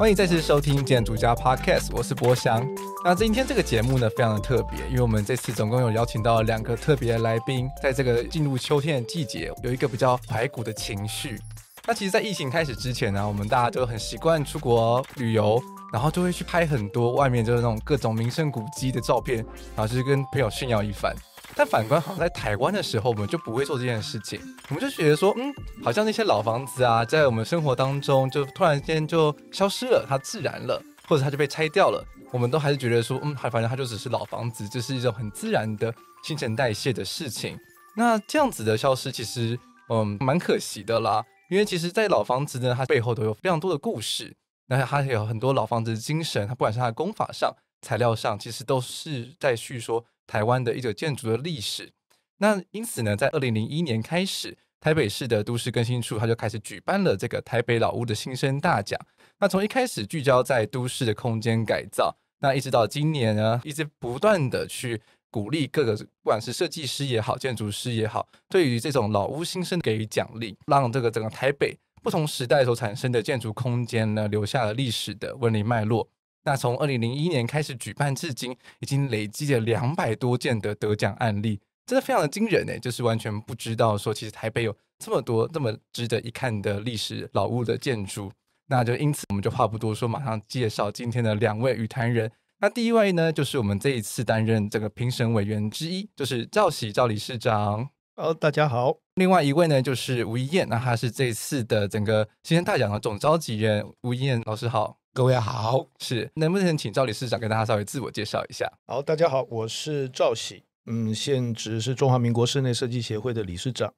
欢迎再次收听建筑家 Podcast，我是博翔。那今天这个节目呢，非常的特别，因为我们这次总共有邀请到两个特别的来宾。在这个进入秋天的季节，有一个比较怀古的情绪。那其实，在疫情开始之前呢，我们大家都很习惯出国旅游，然后就会去拍很多外面就是那种各种名胜古迹的照片，然后就是跟朋友炫耀一番。但反观，好像在台湾的时候，我们就不会做这件事情。我们就觉得说，嗯，好像那些老房子啊，在我们生活当中就突然间就消失了，它自然了，或者它就被拆掉了。我们都还是觉得说，嗯，还反正它就只是老房子，这是一种很自然的新陈代谢的事情。那这样子的消失，其实嗯，蛮可惜的啦。因为其实，在老房子呢，它背后都有非常多的故事，那它有很多老房子的精神，它不管是它的功法上、材料上，其实都是在叙说。台湾的一座建筑的历史，那因此呢，在二零零一年开始，台北市的都市更新处，他就开始举办了这个台北老屋的新生大奖。那从一开始聚焦在都市的空间改造，那一直到今年呢，一直不断的去鼓励各个，不管是设计师也好，建筑师也好，对于这种老屋新生给予奖励，让这个整个台北不同时代所产生的建筑空间呢，留下了历史的纹理脉络。那从二零零一年开始举办至今，已经累积了两百多件的得奖案例，真的非常的惊人呢。就是完全不知道说，其实台北有这么多这么值得一看的历史老物的建筑。那就因此我们就话不多说，马上介绍今天的两位语坛人。那第一位呢，就是我们这一次担任这个评审委员之一，就是赵喜赵理事长哦，大家好。另外一位呢，就是吴一燕，那他是这次的整个新天大奖的总召集人，吴一燕老师好。各位好，是能不能请赵理事长跟大家稍微自我介绍一下？好，大家好，我是赵喜，嗯，现职是中华民国室内设计协会的理事长，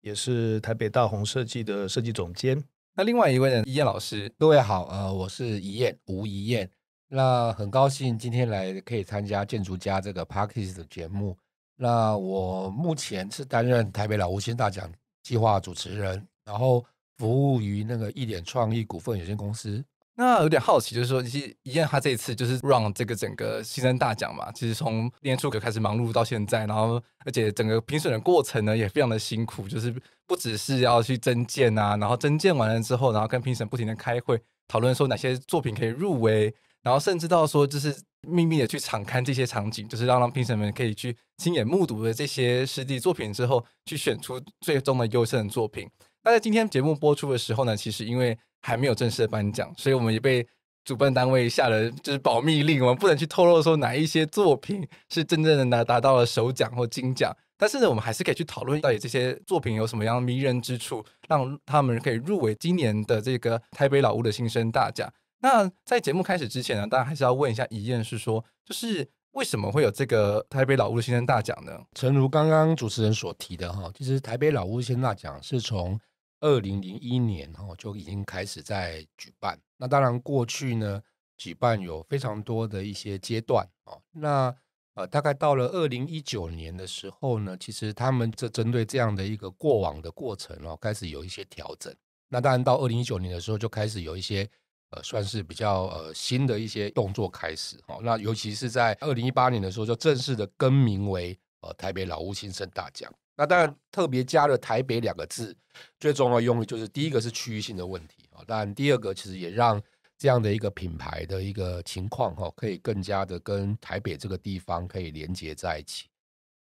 也是台北大红设计的设计总监。那另外一位呢，一燕老师，各位好，呃，我是一燕吴一燕，那很高兴今天来可以参加建筑家这个 parkes 的节目。那我目前是担任台北老吴先大奖计划主持人，然后服务于那个一点创意股份有限公司。那有点好奇，就是说，其实一念他这一次就是让这个整个新生大奖嘛，其实从年初就开始忙碌到现在，然后而且整个评审的过程呢也非常的辛苦，就是不只是要去增建啊，然后增建完了之后，然后跟评审不停的开会讨论说哪些作品可以入围，然后甚至到说就是秘密的去场刊这些场景，就是让让评审们可以去亲眼目睹了这些师弟作品之后，去选出最终的优胜作品。那在今天节目播出的时候呢，其实因为还没有正式的颁奖，所以我们也被主办单位下了就是保密令，我们不能去透露说哪一些作品是真正的拿达到了首奖或金奖。但是呢，我们还是可以去讨论到底这些作品有什么样迷人之处，让他们可以入围今年的这个台北老屋的新生大奖。那在节目开始之前呢，大家还是要问一下遗燕，是说就是为什么会有这个台北老屋的新生大奖呢？诚如刚刚主持人所提的哈，其实台北老屋新生大奖是从二零零一年哦就已经开始在举办，那当然过去呢举办有非常多的一些阶段哦，那呃大概到了二零一九年的时候呢，其实他们这针对这样的一个过往的过程哦开始有一些调整，那当然到二零一九年的时候就开始有一些呃算是比较呃新的一些动作开始哦，那尤其是在二零一八年的时候就正式的更名为呃台北老屋新生大奖。那当然，特别加了“台北”两个字，最重要的用意就是第一个是区域性的问题啊。当然，第二个其实也让这样的一个品牌的一个情况哈，可以更加的跟台北这个地方可以连接在一起。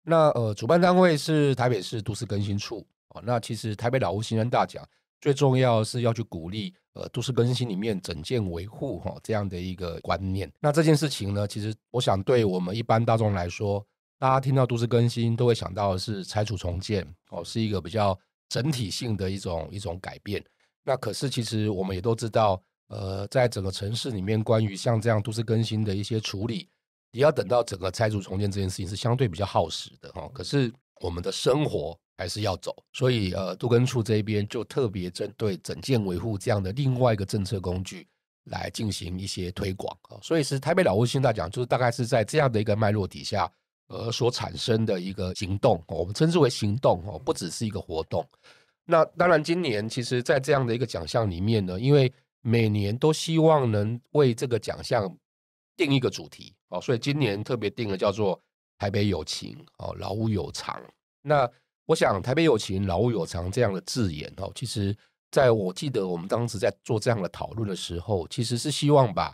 那呃，主办单位是台北市都市更新处啊。那其实台北老屋新安大奖最重要是要去鼓励呃都市更新里面整建维护哈这样的一个观念。那这件事情呢，其实我想对我们一般大众来说。大家听到都市更新，都会想到是拆除重建哦，是一个比较整体性的一种一种改变。那可是其实我们也都知道，呃，在整个城市里面，关于像这样都市更新的一些处理，也要等到整个拆除重建这件事情是相对比较耗时的哦。可是我们的生活还是要走，所以呃，都更处这边就特别针对整建维护这样的另外一个政策工具来进行一些推广啊。所以是台北老屋新大奖，就是大概是在这样的一个脉络底下。而所产生的一个行动，我们称之为行动哦，不只是一个活动。那当然，今年其实在这样的一个奖项里面呢，因为每年都希望能为这个奖项定一个主题哦，所以今年特别定了叫做“台北有情，哦，劳务有偿”。那我想“台北有情，劳务有偿”这样的字眼哦，其实在我记得我们当时在做这样的讨论的时候，其实是希望把。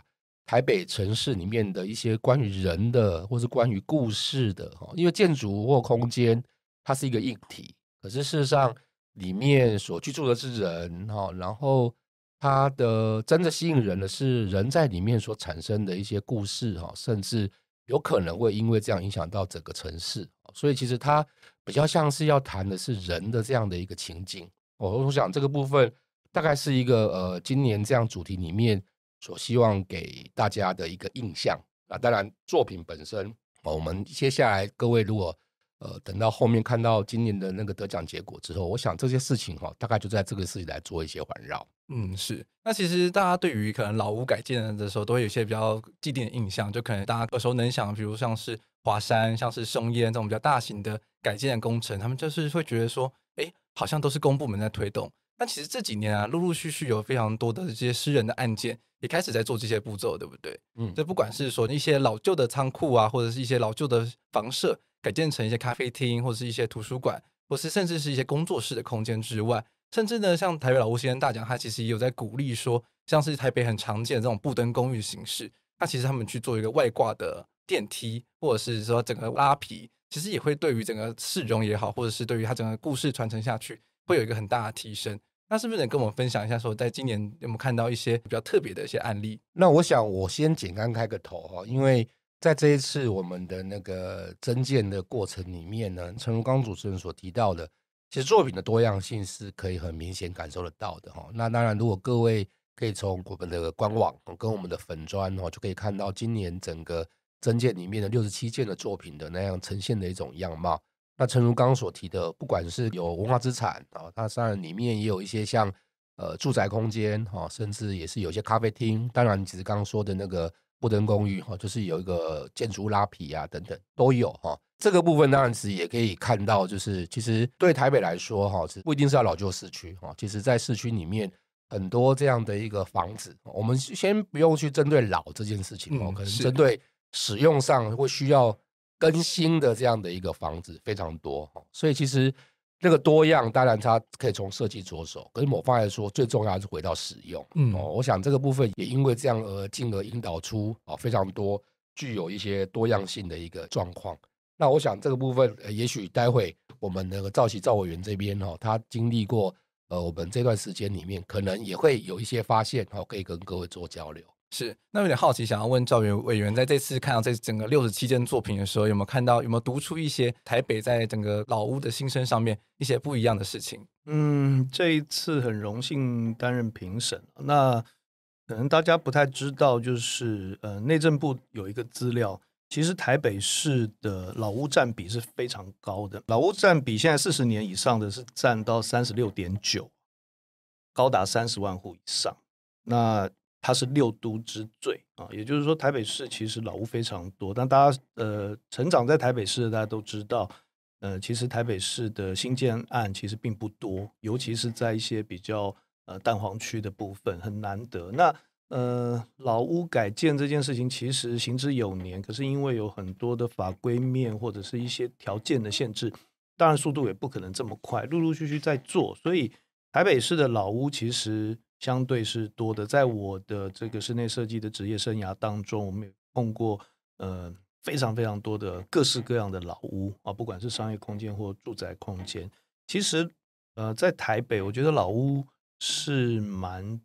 台北城市里面的一些关于人的，或是关于故事的哈，因为建筑或空间它是一个硬体，可是事实上里面所居住的是人哈，然后它的真正吸引人的是人在里面所产生的一些故事哈，甚至有可能会因为这样影响到整个城市，所以其实它比较像是要谈的是人的这样的一个情境。我我想这个部分大概是一个呃今年这样主题里面。所希望给大家的一个印象啊，当然作品本身，我们接下来各位如果呃等到后面看到今年的那个得奖结果之后，我想这些事情哈，大概就在这个事情来做一些环绕。嗯，是。那其实大家对于可能老屋改建的时候，都会有一些比较既定的印象，就可能大家耳熟能详，比如像是华山、像是松烟这种比较大型的改建工程，他们就是会觉得说，哎，好像都是公部门在推动。那其实这几年啊，陆陆续续有非常多的这些私人的案件也开始在做这些步骤，对不对？嗯，这不管是说一些老旧的仓库啊，或者是一些老旧的房舍，改建成一些咖啡厅，或者是一些图书馆，或是甚至是一些工作室的空间之外，甚至呢，像台北老屋先生大奖，它其实也有在鼓励说，像是台北很常见的这种布灯公寓形式，那其实他们去做一个外挂的电梯，或者是说整个拉皮，其实也会对于整个市容也好，或者是对于它整个故事传承下去，会有一个很大的提升。那是不是得跟我们分享一下，说在今年有没有看到一些比较特别的一些案例？那我想我先简单开个头哈，因为在这一次我们的那个增建的过程里面呢，陈如刚主持人所提到的，其实作品的多样性是可以很明显感受得到的哈。那当然，如果各位可以从我们的官网跟我们的粉砖哈，就可以看到今年整个增建里面的六十七件的作品的那样呈现的一种样貌。那诚如刚刚所提的，不管是有文化资产啊，它当然里面也有一些像呃住宅空间哈，甚至也是有些咖啡厅。当然，其实刚刚说的那个布登公寓哈，就是有一个建筑拉皮啊等等都有哈。这个部分当然是也可以看到，就是其实对台北来说哈，是不一定是要老旧市区哈。其实，在市区里面很多这样的一个房子，我们先不用去针对老这件事情哦，可能针对使用上会需要。更新的这样的一个房子非常多哈，所以其实这个多样，当然它可以从设计着手，可是某方来说最重要还是回到使用，嗯，哦，我想这个部分也因为这样而进而引导出啊非常多具有一些多样性的一个状况。那我想这个部分，也许待会我们那个赵琦赵委员这边哈，他经历过呃我们这段时间里面，可能也会有一些发现，哦，可以跟各位做交流。是，那有点好奇，想要问赵委员，在这次看到这整个六十七件作品的时候，有没有看到，有没有读出一些台北在整个老屋的新生上面一些不一样的事情？嗯，这一次很荣幸担任评审，那可能大家不太知道，就是呃，内政部有一个资料，其实台北市的老屋占比是非常高的，老屋占比现在四十年以上的是占到三十六点九，高达三十万户以上，那。它是六都之最啊，也就是说，台北市其实老屋非常多，但大家呃成长在台北市的大家都知道，呃，其实台北市的新建案其实并不多，尤其是在一些比较呃蛋黄区的部分很难得。那呃老屋改建这件事情其实行之有年，可是因为有很多的法规面或者是一些条件的限制，当然速度也不可能这么快，陆陆续续在做，所以台北市的老屋其实。相对是多的，在我的这个室内设计的职业生涯当中，我们也碰过呃非常非常多的各式各样的老屋啊，不管是商业空间或住宅空间。其实呃在台北，我觉得老屋是蛮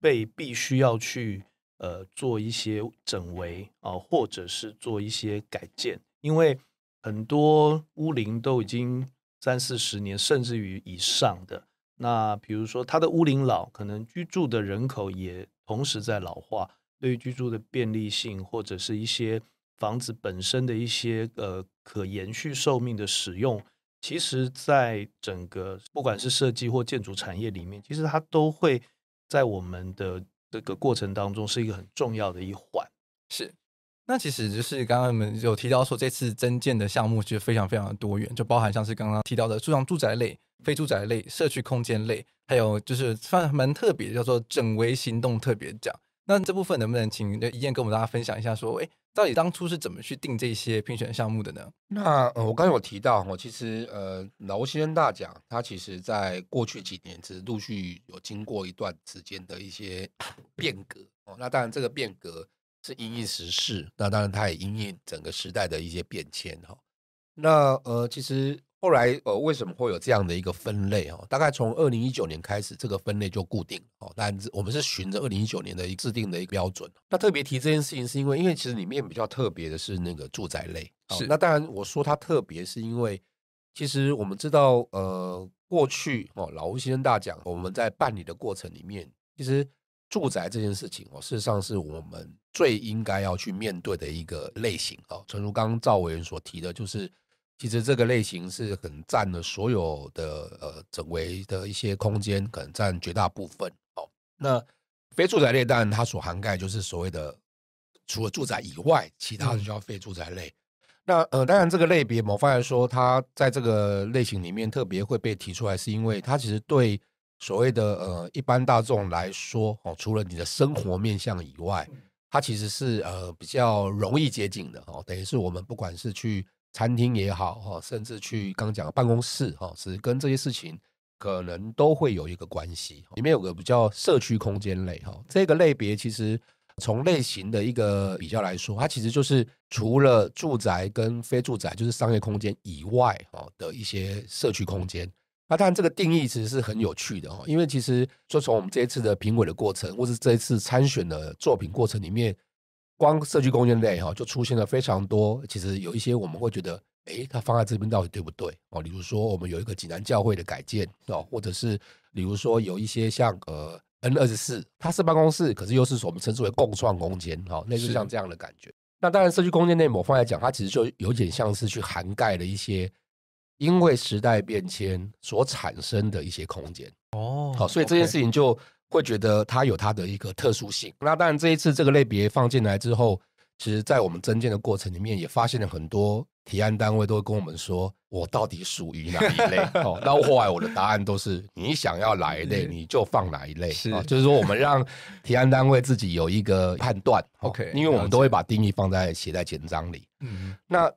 被必须要去呃做一些整维啊，或者是做一些改建，因为很多屋龄都已经三四十年甚至于以上的。那比如说，他的屋龄老，可能居住的人口也同时在老化。对于居住的便利性，或者是一些房子本身的一些呃可延续寿命的使用，其实，在整个不管是设计或建筑产业里面，其实它都会在我们的这个过程当中是一个很重要的一环。是。那其实就是刚刚我们有提到说，这次增建的项目其实非常非常的多元，就包含像是刚刚提到的住房住宅类。非住宅类、社区空间类，还有就是算蛮特别，叫做整微行动特别奖。那这部分能不能请一燕跟我们大家分享一下？说，哎，到底当初是怎么去定这些评选项目的呢？那我刚才有提到，我其实呃，劳先生大奖，它其实，在过去几年，只实陆续有经过一段时间的一些 变革。哦，那当然，这个变革是因应时事，那当然它也因应整个时代的一些变迁哈。那呃，其实。后来呃，为什么会有这样的一个分类哦？大概从二零一九年开始，这个分类就固定哦。但是我们是循着二零一九年的一制定的一个标准。那特别提这件事情，是因为因为其实里面比较特别的是那个住宅类。是那当然我说它特别，是因为其实我们知道呃，过去哦，老吴先生大讲，我们在办理的过程里面，其实住宅这件事情哦，事实上是我们最应该要去面对的一个类型哦。正如刚刚赵委员所提的，就是。其实这个类型是很占了所有的呃整围的一些空间，可能占绝大部分。哦。那非住宅类，当然它所涵盖就是所谓的除了住宅以外，其他的叫非住宅类。那呃，当然这个类别，某方来说它在这个类型里面特别会被提出来，是因为它其实对所谓的呃一般大众来说，哦，除了你的生活面向以外，它其实是呃比较容易接近的。哦，等于是我们不管是去。餐厅也好哈，甚至去刚讲的办公室哈，是跟这些事情可能都会有一个关系。里面有个比较社区空间类哈，这个类别其实从类型的一个比较来说，它其实就是除了住宅跟非住宅，就是商业空间以外哈的一些社区空间。那当然这个定义其实是很有趣的哈，因为其实就从我们这一次的评委的过程，或是这一次参选的作品过程里面。光社区空间内哈，就出现了非常多。其实有一些我们会觉得，哎，它放在这边到底对不对哦？比如说，我们有一个济南教会的改建哦，或者是，比如说有一些像呃 N 二十四，它是办公室，可是又是我们称之为共创空间哈，那就像这样的感觉。那当然，社区空间内某方在讲，它其实就有点像是去涵盖了一些因为时代变迁所产生的一些空间哦。好，所以这件事情就。会觉得它有它的一个特殊性。那当然，这一次这个类别放进来之后，其实在我们增建的过程里面，也发现了很多提案单位都跟我们说：“我到底属于哪一类？” 哦，到后来我的答案都是：“你想要哪一类，你就放哪一类。”是，就是说我们让提案单位自己有一个判断。OK，因为我们都会把定义放在写在简章里。嗯，那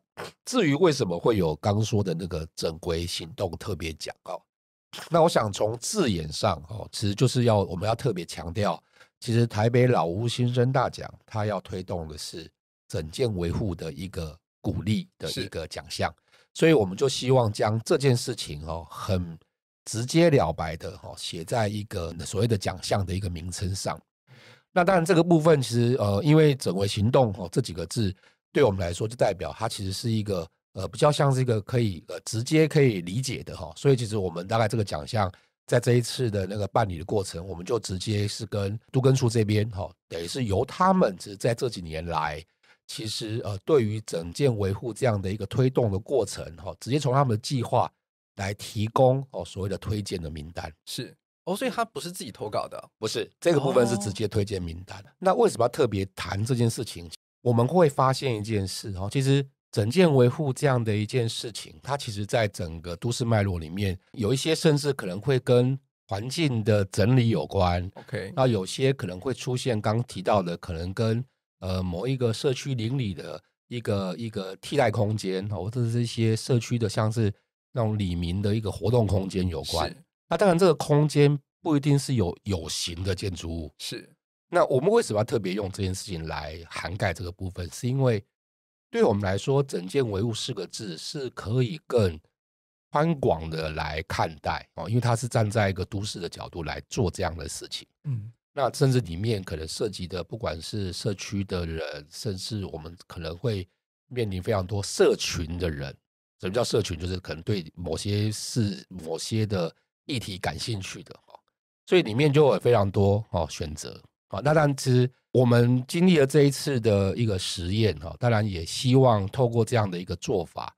至于为什么会有刚说的那个正规行动特别奖哦，那我想从字眼上哦，其实就是要我们要特别强调，其实台北老屋新生大奖它要推动的是整建维护的一个鼓励的一个奖项，所以我们就希望将这件事情哦，很直接了白的哦，写在一个所谓的奖项的一个名称上。那当然这个部分其实呃，因为整活行动哦这几个字，对我们来说就代表它其实是一个。呃，比较像是一个可以呃直接可以理解的哈，所以其实我们大概这个奖项在这一次的那个办理的过程，我们就直接是跟杜根处这边哈，于是由他们其在这几年来，其实呃对于整件维护这样的一个推动的过程哈，直接从他们的计划来提供哦所谓的推荐的名单是哦，所以他不是自己投稿的，不是这个部分是直接推荐名单。那为什么要特别谈这件事情？我们会发现一件事哈，其实。整件维护这样的一件事情，它其实在整个都市脉络里面，有一些甚至可能会跟环境的整理有关。OK，那有些可能会出现刚提到的，可能跟呃某一个社区邻里的一个一个替代空间，或者是一些社区的像是那种里民的一个活动空间有关。那当然，这个空间不一定是有有形的建筑物。是。那我们为什么要特别用这件事情来涵盖这个部分？是因为。对我们来说，整件“唯物”四个字是可以更宽广的来看待哦，因为它是站在一个都市的角度来做这样的事情。嗯，那甚至里面可能涉及的，不管是社区的人，甚至我们可能会面临非常多社群的人。什么叫社群？就是可能对某些事、某些的议题感兴趣的所以里面就有非常多哦选择。好，那但实我们经历了这一次的一个实验，哈，当然也希望透过这样的一个做法，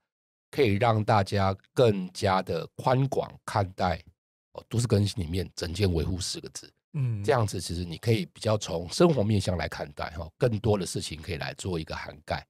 可以让大家更加的宽广看待哦，都市更新里面整建维护四个字，嗯，这样子其实你可以比较从生活面向来看待，哈，更多的事情可以来做一个涵盖，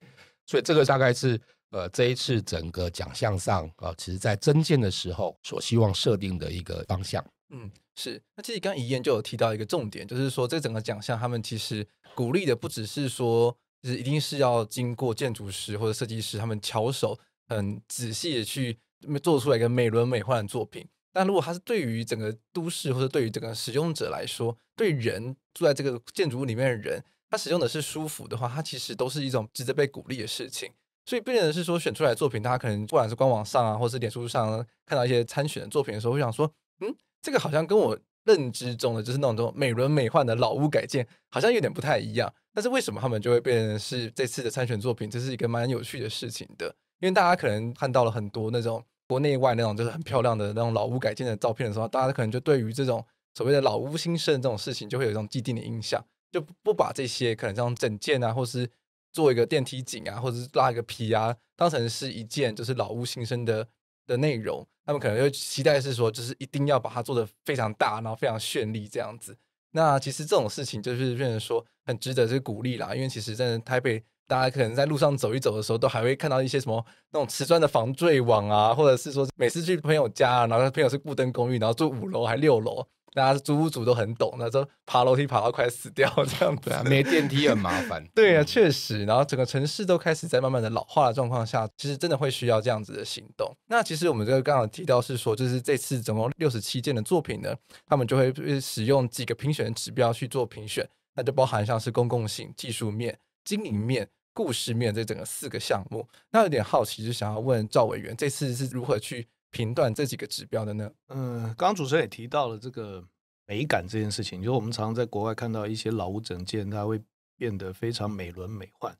所以这个大概是呃这一次整个奖项上啊，其实在增建的时候所希望设定的一个方向，嗯。是，那其实刚遗言就有提到一个重点，就是说这整个奖项他们其实鼓励的不只是说，就是一定是要经过建筑师或者设计师他们巧手，很仔细的去做出来一个美轮美奂的作品。但如果它是对于整个都市或者对于整个使用者来说，对人住在这个建筑物里面的人，他使用的是舒服的话，它其实都是一种值得被鼓励的事情。所以不仅是说选出来作品，大家可能不管是官网上啊，或是脸书上看到一些参选作品的时候，会想说，嗯。这个好像跟我认知中的就是那种美轮美奂的老屋改建，好像有点不太一样。但是为什么他们就会变成是这次的参选作品，这是一个蛮有趣的事情的。因为大家可能看到了很多那种国内外那种就是很漂亮的那种老屋改建的照片的时候，大家可能就对于这种所谓的老屋新生这种事情，就会有一种既定的印象，就不把这些可能像整件啊，或是做一个电梯井啊，或者是拉一个皮啊，当成是一件就是老屋新生的的内容。他们可能就期待是说，就是一定要把它做得非常大，然后非常绚丽这样子。那其实这种事情就是变成说很值得去鼓励啦，因为其实真的台北，大家可能在路上走一走的时候，都还会看到一些什么那种瓷砖的防坠网啊，或者是说每次去朋友家，然后朋友是顾灯公寓，然后住五楼还六楼。大家是租屋主都很懂，那时候爬楼梯爬到快死掉这样子啊，没电梯很麻烦。对啊，确实。然后整个城市都开始在慢慢的老化的状况下，其实真的会需要这样子的行动。那其实我们这个刚好提到是说，就是这次总共六十七件的作品呢，他们就会使用几个评选指标去做评选，那就包含像是公共性、技术面、经营面、故事面这整个四个项目。那有点好奇，就想要问赵委员，这次是如何去？频段这几个指标的呢？嗯，刚刚主持人也提到了这个美感这件事情，就是我们常常在国外看到一些老屋整建，它会变得非常美轮美奂。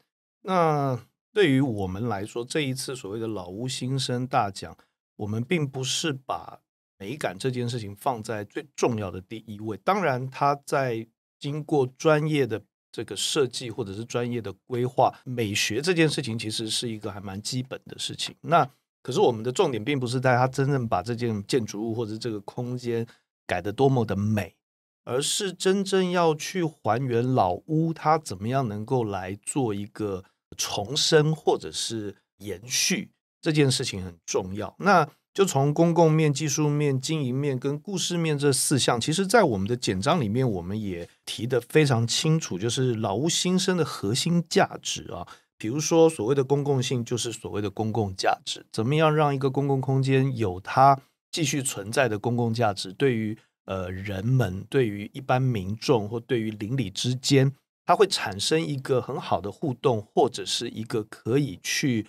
那对于我们来说，这一次所谓的老屋新生大奖，我们并不是把美感这件事情放在最重要的第一位。当然，它在经过专业的这个设计或者是专业的规划，美学这件事情其实是一个还蛮基本的事情。那。可是我们的重点并不是在它真正把这件建筑物或者这个空间改得多么的美，而是真正要去还原老屋，它怎么样能够来做一个重生或者是延续这件事情很重要。那就从公共面、技术面、经营面跟故事面这四项，其实在我们的简章里面，我们也提得非常清楚，就是老屋新生的核心价值啊。比如说，所谓的公共性就是所谓的公共价值。怎么样让一个公共空间有它继续存在的公共价值？对于呃人们，对于一般民众或对于邻里之间，它会产生一个很好的互动，或者是一个可以去，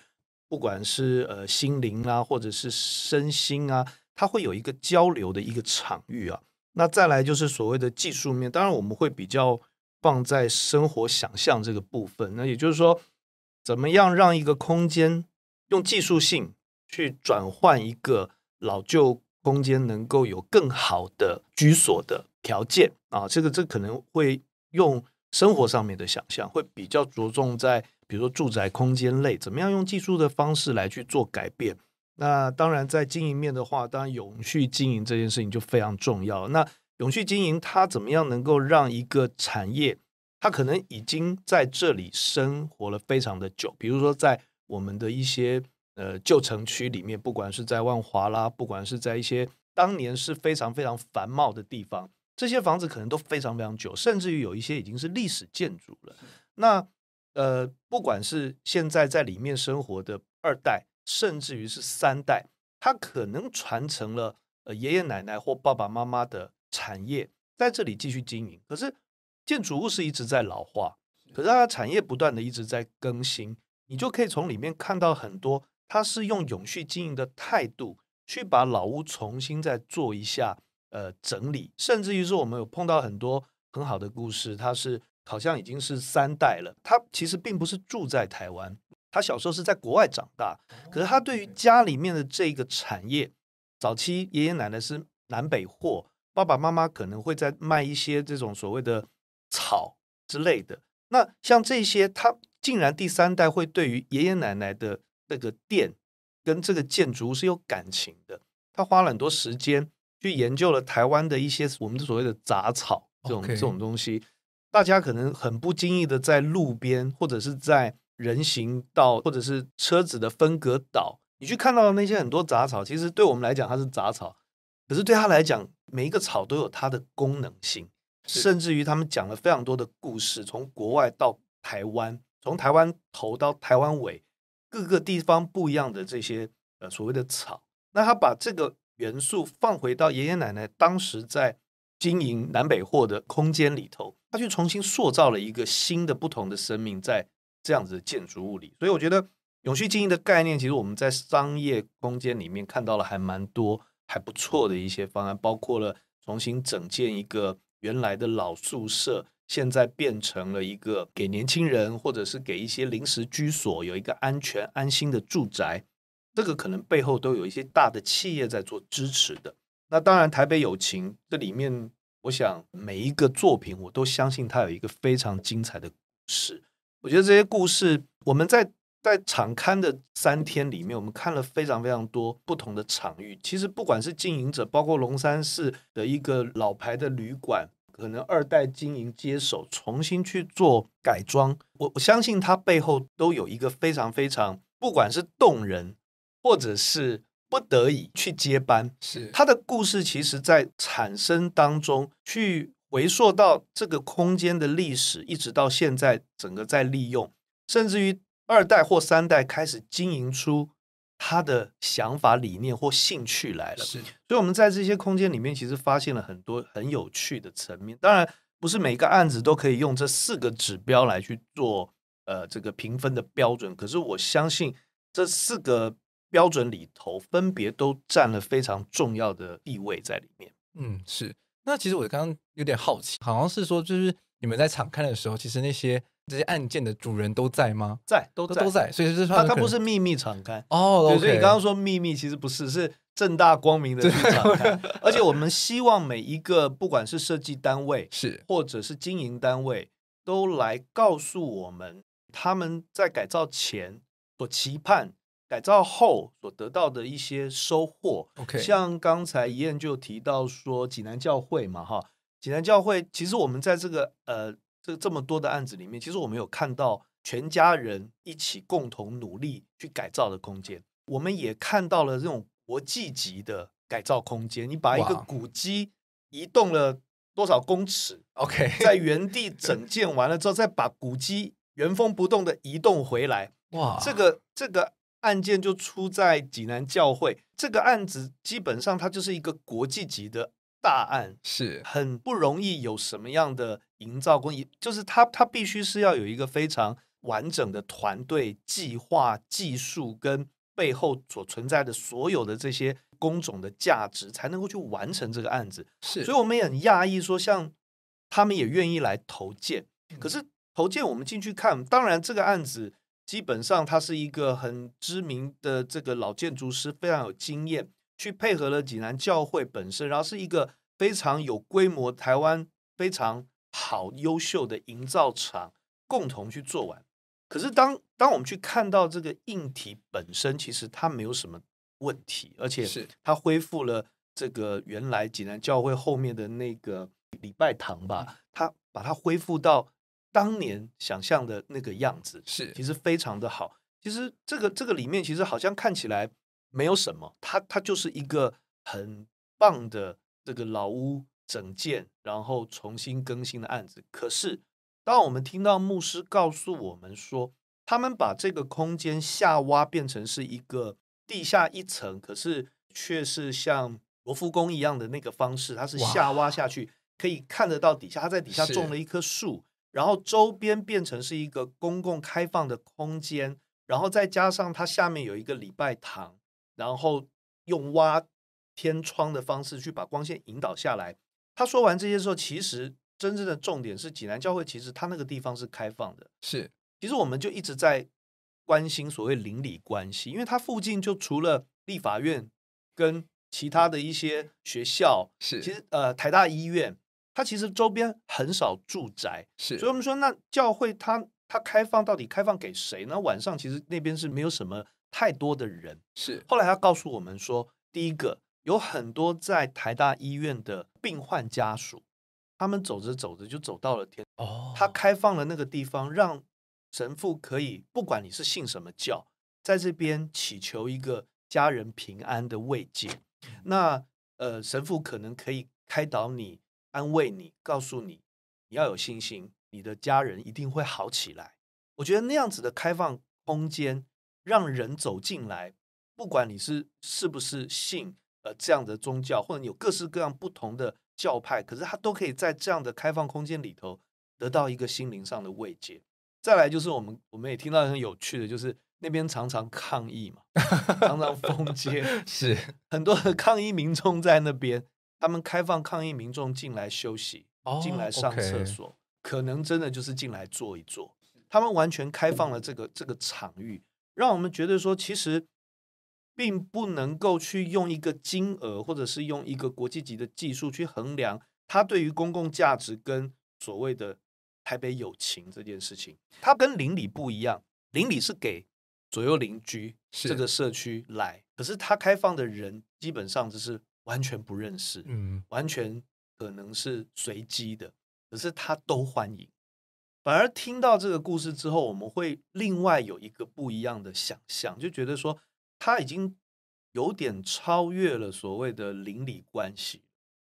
不管是呃心灵啊，或者是身心啊，它会有一个交流的一个场域啊。那再来就是所谓的技术面，当然我们会比较放在生活想象这个部分。那也就是说。怎么样让一个空间用技术性去转换一个老旧空间，能够有更好的居所的条件啊？这个这可能会用生活上面的想象，会比较着重在比如说住宅空间类，怎么样用技术的方式来去做改变。那当然，在经营面的话，当然永续经营这件事情就非常重要。那永续经营它怎么样能够让一个产业？他可能已经在这里生活了非常的久，比如说在我们的一些呃旧城区里面，不管是在万华啦，不管是在一些当年是非常非常繁茂的地方，这些房子可能都非常非常久，甚至于有一些已经是历史建筑了。那呃，不管是现在在里面生活的二代，甚至于是三代，他可能传承了呃爷爷奶奶或爸爸妈妈的产业，在这里继续经营，可是。建筑物是一直在老化，可是它产业不断的一直在更新，你就可以从里面看到很多，它是用永续经营的态度去把老屋重新再做一下呃整理，甚至于说我们有碰到很多很好的故事，它是好像已经是三代了，他其实并不是住在台湾，他小时候是在国外长大，可是他对于家里面的这个产业，早期爷爷奶奶是南北货，爸爸妈妈可能会在卖一些这种所谓的。草之类的，那像这些，他竟然第三代会对于爷爷奶奶的那个店跟这个建筑是有感情的。他花了很多时间去研究了台湾的一些我们所谓的杂草这种这种东西。大家可能很不经意的在路边或者是在人行道或者是车子的分隔岛，你去看到的那些很多杂草，其实对我们来讲它是杂草，可是对他来讲，每一个草都有它的功能性。甚至于他们讲了非常多的故事，从国外到台湾，从台湾头到台湾尾，各个地方不一样的这些呃所谓的草，那他把这个元素放回到爷爷奶奶当时在经营南北货的空间里头，他去重新塑造了一个新的不同的生命在这样子的建筑物里。所以我觉得永续经营的概念，其实我们在商业空间里面看到了还蛮多还不错的一些方案，包括了重新整建一个。原来的老宿舍，现在变成了一个给年轻人，或者是给一些临时居所，有一个安全安心的住宅。这个可能背后都有一些大的企业在做支持的。那当然，台北友情这里面，我想每一个作品，我都相信它有一个非常精彩的故事。我觉得这些故事，我们在。在场刊的三天里面，我们看了非常非常多不同的场域。其实，不管是经营者，包括龙山市的一个老牌的旅馆，可能二代经营接手，重新去做改装。我我相信它背后都有一个非常非常，不管是动人，或者是不得已去接班，是它的故事，其实在产生当中去回溯到这个空间的历史，一直到现在整个在利用，甚至于。二代或三代开始经营出他的想法、理念或兴趣来了，是。所以我们在这些空间里面，其实发现了很多很有趣的层面。当然，不是每个案子都可以用这四个指标来去做，呃，这个评分的标准。可是我相信这四个标准里头，分别都占了非常重要的地位在里面。嗯，是。那其实我刚刚有点好奇，好像是说，就是你们在敞开的时候，其实那些。这些案件的主人都在吗？在，都都在，所以是它不是秘密敞开哦。所以你刚刚说秘密其实不是，是正大光明的敞开。而且我们希望每一个，不管是设计单位是，或者是经营单位，都来告诉我们他们在改造前所期盼、改造后所得到的一些收获。OK，像刚才一彦就提到说，济南教会嘛，哈，济南教会其实我们在这个呃。这这么多的案子里面，其实我们有看到全家人一起共同努力去改造的空间。我们也看到了这种国际级的改造空间。你把一个古迹移动了多少公尺？OK，在原地整建完了之后，再把古迹原封不动的移动回来。哇，这个这个案件就出在济南教会。这个案子基本上它就是一个国际级的大案，是很不容易有什么样的。营造工艺就是他，他必须是要有一个非常完整的团队，计划、技术跟背后所存在的所有的这些工种的价值，才能够去完成这个案子。是，所以我们也很讶异，说像他们也愿意来投建，可是投建我们进去看，当然这个案子基本上它是一个很知名的这个老建筑师，非常有经验，去配合了济南教会本身，然后是一个非常有规模，台湾非常。好优秀的营造厂共同去做完。可是当当我们去看到这个硬体本身，其实它没有什么问题，而且是它恢复了这个原来济南教会后面的那个礼拜堂吧，它把它恢复到当年想象的那个样子，是其实非常的好。其实这个这个里面其实好像看起来没有什么，它它就是一个很棒的这个老屋。整件然后重新更新的案子，可是当我们听到牧师告诉我们说，他们把这个空间下挖变成是一个地下一层，可是却是像罗浮宫一样的那个方式，它是下挖下去可以看得到底下，他在底下种了一棵树，然后周边变成是一个公共开放的空间，然后再加上它下面有一个礼拜堂，然后用挖天窗的方式去把光线引导下来。他说完这些之后，其实真正的重点是济南教会，其实它那个地方是开放的。是，其实我们就一直在关心所谓邻里关系，因为它附近就除了立法院跟其他的一些学校，是，其实呃台大医院，它其实周边很少住宅，是，所以我们说那教会它它开放到底开放给谁呢？晚上其实那边是没有什么太多的人，是。后来他告诉我们说，第一个。有很多在台大医院的病患家属，他们走着走着就走到了天。哦，他开放了那个地方，让神父可以不管你是信什么教，在这边祈求一个家人平安的慰藉。那呃，神父可能可以开导你、安慰你、告诉你你要有信心，你的家人一定会好起来。我觉得那样子的开放空间，让人走进来，不管你是是不是信。呃，这样的宗教或者你有各式各样不同的教派，可是它都可以在这样的开放空间里头得到一个心灵上的慰藉。再来就是我们我们也听到很有趣的，就是那边常常抗议嘛，常常封 街，是很多抗议民众在那边，他们开放抗议民众进来休息，进来上厕所，可能真的就是进来坐一坐，他们完全开放了这个这个场域，让我们觉得说其实。并不能够去用一个金额，或者是用一个国际级的技术去衡量它对于公共价值跟所谓的台北友情这件事情，它跟邻里不一样。邻里是给左右邻居这个社区来，可是它开放的人基本上只是完全不认识，嗯，完全可能是随机的，可是他都欢迎。反而听到这个故事之后，我们会另外有一个不一样的想象，就觉得说。他已经有点超越了所谓的邻里关系，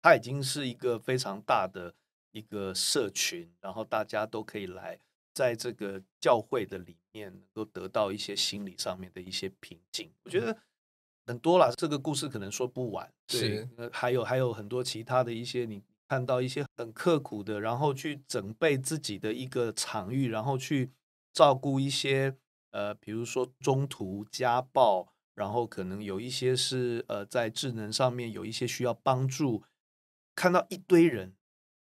他已经是一个非常大的一个社群，然后大家都可以来在这个教会的里面，能够得到一些心理上面的一些平静。我觉得很多了，这个故事可能说不完。是，还有还有很多其他的一些，你看到一些很刻苦的，然后去准备自己的一个场域，然后去照顾一些呃，比如说中途家暴。然后可能有一些是呃，在智能上面有一些需要帮助，看到一堆人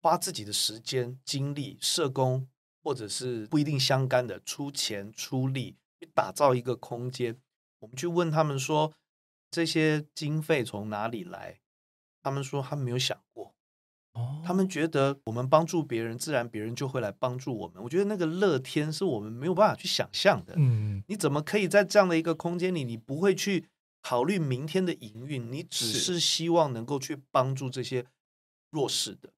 花自己的时间精力，社工或者是不一定相干的出钱出力去打造一个空间。我们去问他们说这些经费从哪里来，他们说他们没有想过。他们觉得我们帮助别人，自然别人就会来帮助我们。我觉得那个乐天是我们没有办法去想象的。嗯，你怎么可以在这样的一个空间里，你不会去考虑明天的营运？你只是希望能够去帮助这些弱势的，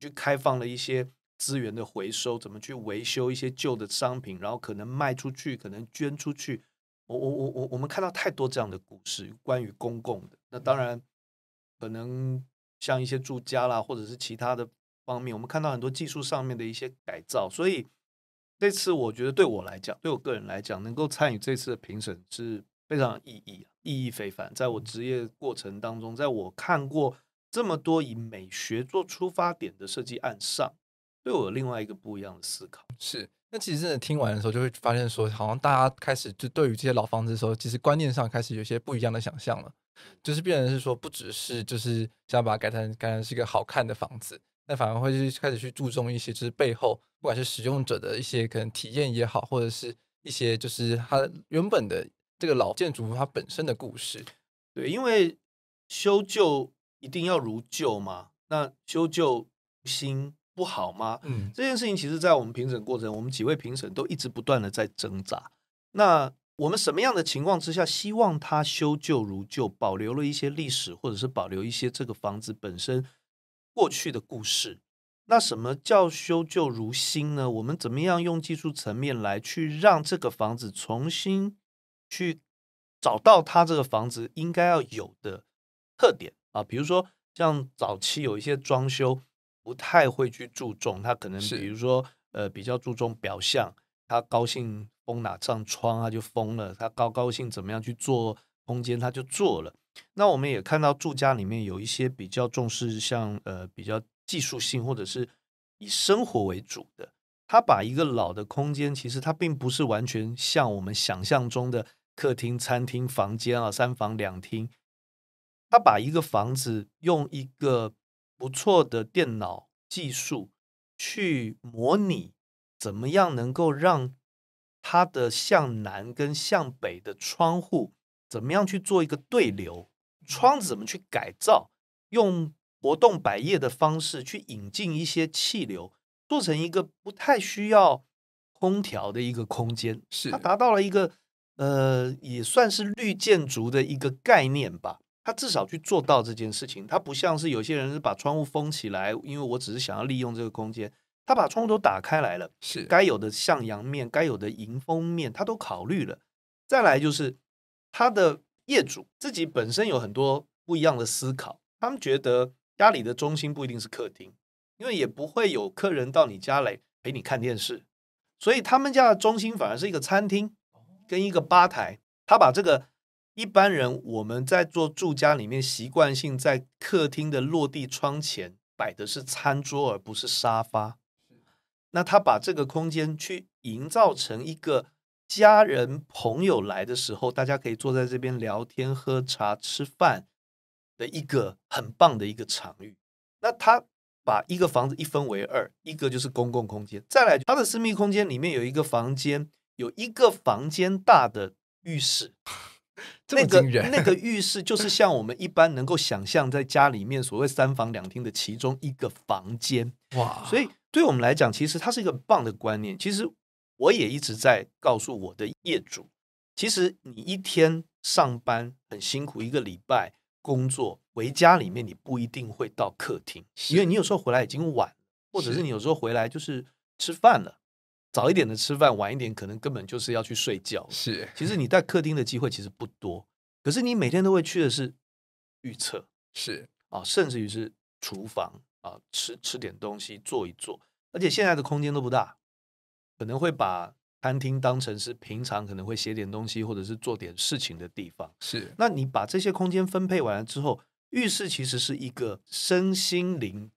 去开放了一些资源的回收，怎么去维修一些旧的商品，然后可能卖出去，可能捐出去。我我我我，我们看到太多这样的故事，关于公共的。那当然，可能。像一些住家啦，或者是其他的方面，我们看到很多技术上面的一些改造。所以这次，我觉得对我来讲，对我个人来讲，能够参与这次的评审是非常有意义意义非凡。在我职业过程当中，在我看过这么多以美学做出发点的设计案上，对我另外一个不一样的思考是。那其实真的听完的时候，就会发现说，好像大家开始就对于这些老房子的时候，其实观念上开始有些不一样的想象了。就是变成是说，不只是就是想把它改成，改成是一个好看的房子，那反而会去开始去注重一些，就是背后不管是使用者的一些可能体验也好，或者是一些就是它原本的这个老建筑它本身的故事。对，因为修旧一定要如旧嘛，那修旧新不好吗？嗯，这件事情其实，在我们评审过程，我们几位评审都一直不断的在挣扎。那我们什么样的情况之下希望它修旧如旧，保留了一些历史，或者是保留一些这个房子本身过去的故事？那什么叫修旧如新呢？我们怎么样用技术层面来去让这个房子重新去找到它这个房子应该要有的特点啊？比如说像早期有一些装修不太会去注重，它可能比如说呃比较注重表象，他高兴。封哪扇窗，他就封了；他高高兴怎么样去做空间，他就做了。那我们也看到住家里面有一些比较重视，像呃比较技术性或者是以生活为主的。他把一个老的空间，其实它并不是完全像我们想象中的客厅、餐厅、房间啊，三房两厅。他把一个房子用一个不错的电脑技术去模拟，怎么样能够让。它的向南跟向北的窗户怎么样去做一个对流？窗子怎么去改造？用活动百叶的方式去引进一些气流，做成一个不太需要空调的一个空间。是它达到了一个呃，也算是绿建筑的一个概念吧。它至少去做到这件事情。它不像是有些人是把窗户封起来，因为我只是想要利用这个空间。他把窗都打开来了，是该有的向阳面，该有的迎风面，他都考虑了。再来就是他的业主自己本身有很多不一样的思考，他们觉得家里的中心不一定是客厅，因为也不会有客人到你家来陪你看电视，所以他们家的中心反而是一个餐厅跟一个吧台。他把这个一般人我们在做住家里面习惯性在客厅的落地窗前摆的是餐桌，而不是沙发。那他把这个空间去营造成一个家人朋友来的时候，大家可以坐在这边聊天、喝茶、吃饭的一个很棒的一个场域。那他把一个房子一分为二，一个就是公共空间，再来他的私密空间里面有一个房间，有一个房间大的浴室，那个那个浴室就是 像我们一般能够想象在家里面所谓三房两厅的其中一个房间哇，所以。对我们来讲，其实它是一个很棒的观念。其实我也一直在告诉我的业主，其实你一天上班很辛苦，一个礼拜工作回家里面，你不一定会到客厅，因为你有时候回来已经晚，或者是你有时候回来就是吃饭了，早一点的吃饭，晚一点可能根本就是要去睡觉。是，其实你在客厅的机会其实不多，可是你每天都会去的是预测，是啊，甚至于是厨房。啊，吃吃点东西，坐一坐，而且现在的空间都不大，可能会把餐厅当成是平常可能会写点东西或者是做点事情的地方。是，那你把这些空间分配完了之后，浴室其实是一个身心灵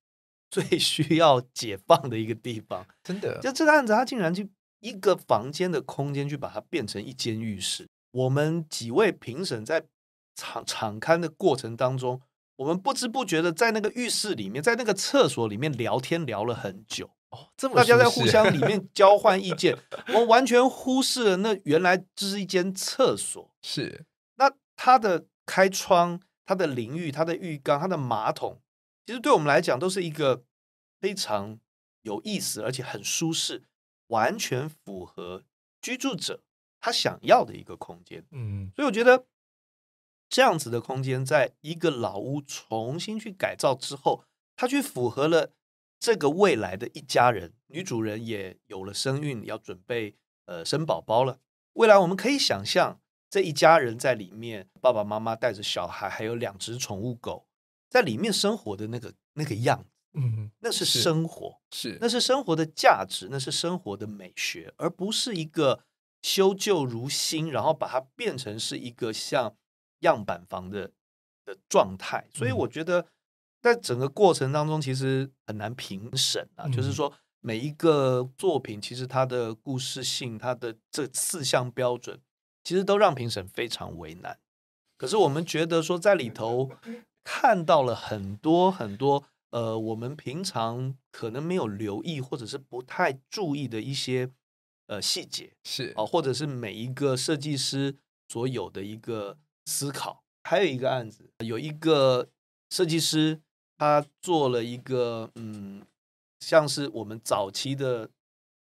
最需要解放的一个地方。真的，就这个案子，他竟然去一个房间的空间去把它变成一间浴室。我们几位评审在场场刊的过程当中。我们不知不觉的在那个浴室里面，在那个厕所里面聊天聊了很久哦，这么大家在互相里面 交换意见，我们完全忽视了那原来这是一间厕所，是那它的开窗、它的淋浴、它的浴缸、它的马桶，其实对我们来讲都是一个非常有意思而且很舒适、完全符合居住者他想要的一个空间。嗯，所以我觉得。这样子的空间，在一个老屋重新去改造之后，它去符合了这个未来的一家人。女主人也有了身孕，要准备呃生宝宝了。未来我们可以想象这一家人在里面，爸爸妈妈带着小孩，还有两只宠物狗在里面生活的那个那个样子。嗯，那是生活，是那是生活的价值，那是生活的美学，而不是一个修旧如新，然后把它变成是一个像。样板房的的状态，所以我觉得在整个过程当中，其实很难评审啊。就是说，每一个作品，其实它的故事性，它的这四项标准，其实都让评审非常为难。可是我们觉得说，在里头看到了很多很多，呃，我们平常可能没有留意，或者是不太注意的一些呃细节，是啊，或者是每一个设计师所有的一个。思考，还有一个案子，有一个设计师，他做了一个，嗯，像是我们早期的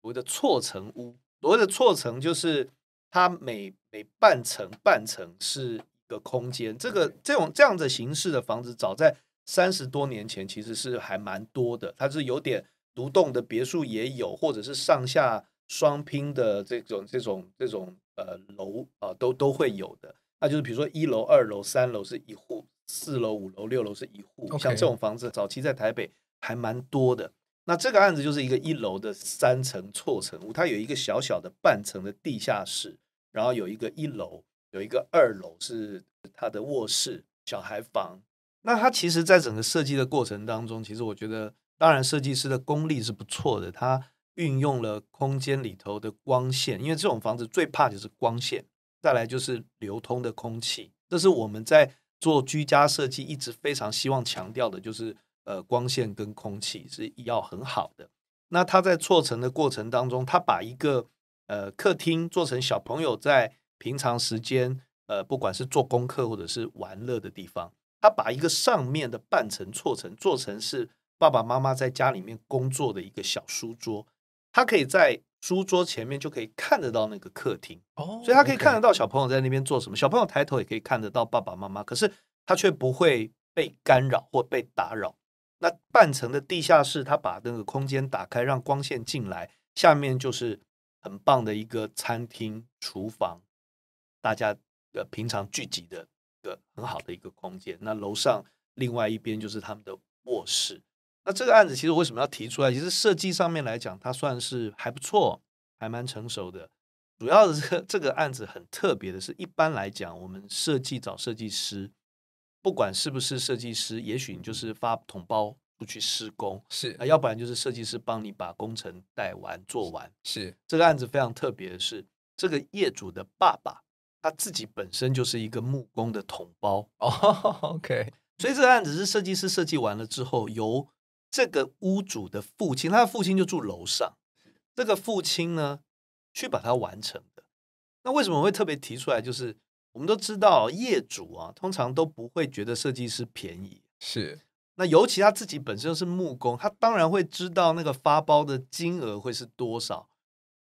所谓的错层屋，所谓的错层就是它每每半层半层是一个空间。这个这种这样的形式的房子，早在三十多年前其实是还蛮多的。它是有点独栋的别墅也有，或者是上下双拼的这种这种这种呃楼啊，都都会有的。那就是比如说一楼、二楼、三楼是一户，四楼、五楼、六楼是一户，像这种房子，早期在台北还蛮多的。那这个案子就是一个一楼的三层错层屋，它有一个小小的半层的地下室，然后有一个一楼，有一个二楼是他的卧室、小孩房。那他其实，在整个设计的过程当中，其实我觉得，当然设计师的功力是不错的，他运用了空间里头的光线，因为这种房子最怕就是光线。再来就是流通的空气，这是我们在做居家设计一直非常希望强调的，就是呃光线跟空气是要很好的。那他在错层的过程当中，他把一个呃客厅做成小朋友在平常时间呃不管是做功课或者是玩乐的地方，他把一个上面的半层错层做成是爸爸妈妈在家里面工作的一个小书桌，他可以在。书桌前面就可以看得到那个客厅，所以他可以看得到小朋友在那边做什么。小朋友抬头也可以看得到爸爸妈妈，可是他却不会被干扰或被打扰。那半层的地下室，他把那个空间打开，让光线进来。下面就是很棒的一个餐厅、厨房，大家呃平常聚集的一个很好的一个空间。那楼上另外一边就是他们的卧室。那这个案子其实为什么要提出来？其实设计上面来讲，它算是还不错，还蛮成熟的。主要的是这个案子很特别的是，一般来讲，我们设计找设计师，不管是不是设计师，也许你就是发同胞出去施工，是啊，要不然就是设计师帮你把工程带完做完。是这个案子非常特别的是，这个业主的爸爸他自己本身就是一个木工的同胞哦。OK，所以这个案子是设计师设计完了之后由。这个屋主的父亲，他的父亲就住楼上。这个父亲呢，去把它完成的。那为什么会特别提出来？就是我们都知道，业主啊，通常都不会觉得设计师便宜。是。那尤其他自己本身就是木工，他当然会知道那个发包的金额会是多少。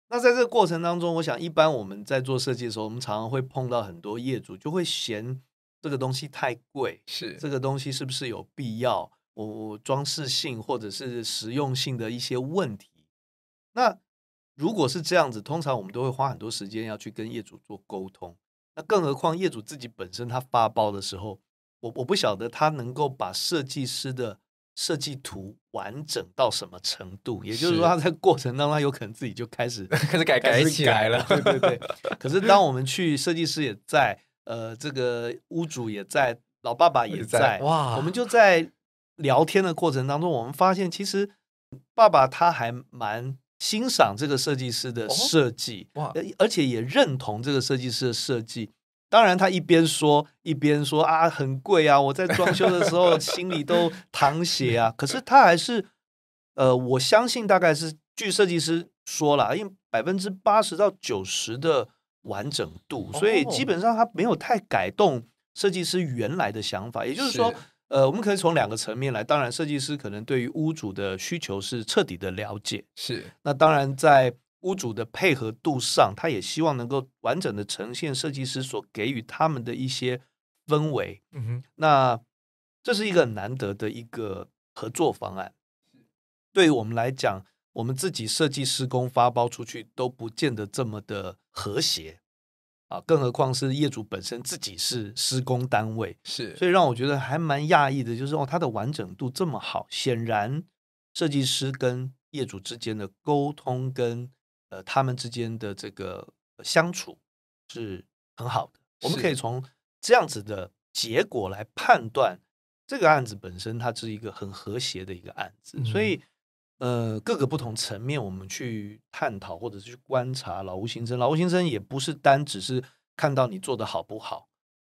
那在这个过程当中，我想一般我们在做设计的时候，我们常常会碰到很多业主就会嫌这个东西太贵，是这个东西是不是有必要？我我装饰性或者是实用性的一些问题，那如果是这样子，通常我们都会花很多时间要去跟业主做沟通。那更何况业主自己本身他发包的时候，我我不晓得他能够把设计师的设计图完整到什么程度。也就是说，他在过程当中，他有可能自己就开始 开始改改起来了。对对对。可是当我们去设计师也在，呃，这个屋主也在，老爸爸也在哇，我们就在。聊天的过程当中，我们发现其实爸爸他还蛮欣赏这个设计师的设计，而且也认同这个设计师的设计。当然，他一边说一边说啊，很贵啊，我在装修的时候心里都淌血啊。可是他还是，呃，我相信大概是据设计师说了，因为百分之八十到九十的完整度，所以基本上他没有太改动设计师原来的想法，也就是说。呃，我们可以从两个层面来。当然，设计师可能对于屋主的需求是彻底的了解，是。那当然，在屋主的配合度上，他也希望能够完整的呈现设计师所给予他们的一些氛围。嗯哼，那这是一个难得的一个合作方案。是，对于我们来讲，我们自己设计施工发包出去都不见得这么的和谐。啊，更何况是业主本身自己是施工单位，是，所以让我觉得还蛮讶异的，就是哦，它的完整度这么好，显然设计师跟业主之间的沟通跟呃他们之间的这个相处是很好的，我们可以从这样子的结果来判断这个案子本身它是一个很和谐的一个案子，所以。呃，各个不同层面，我们去探讨或者是去观察老屋新生。老屋新生也不是单只是看到你做的好不好。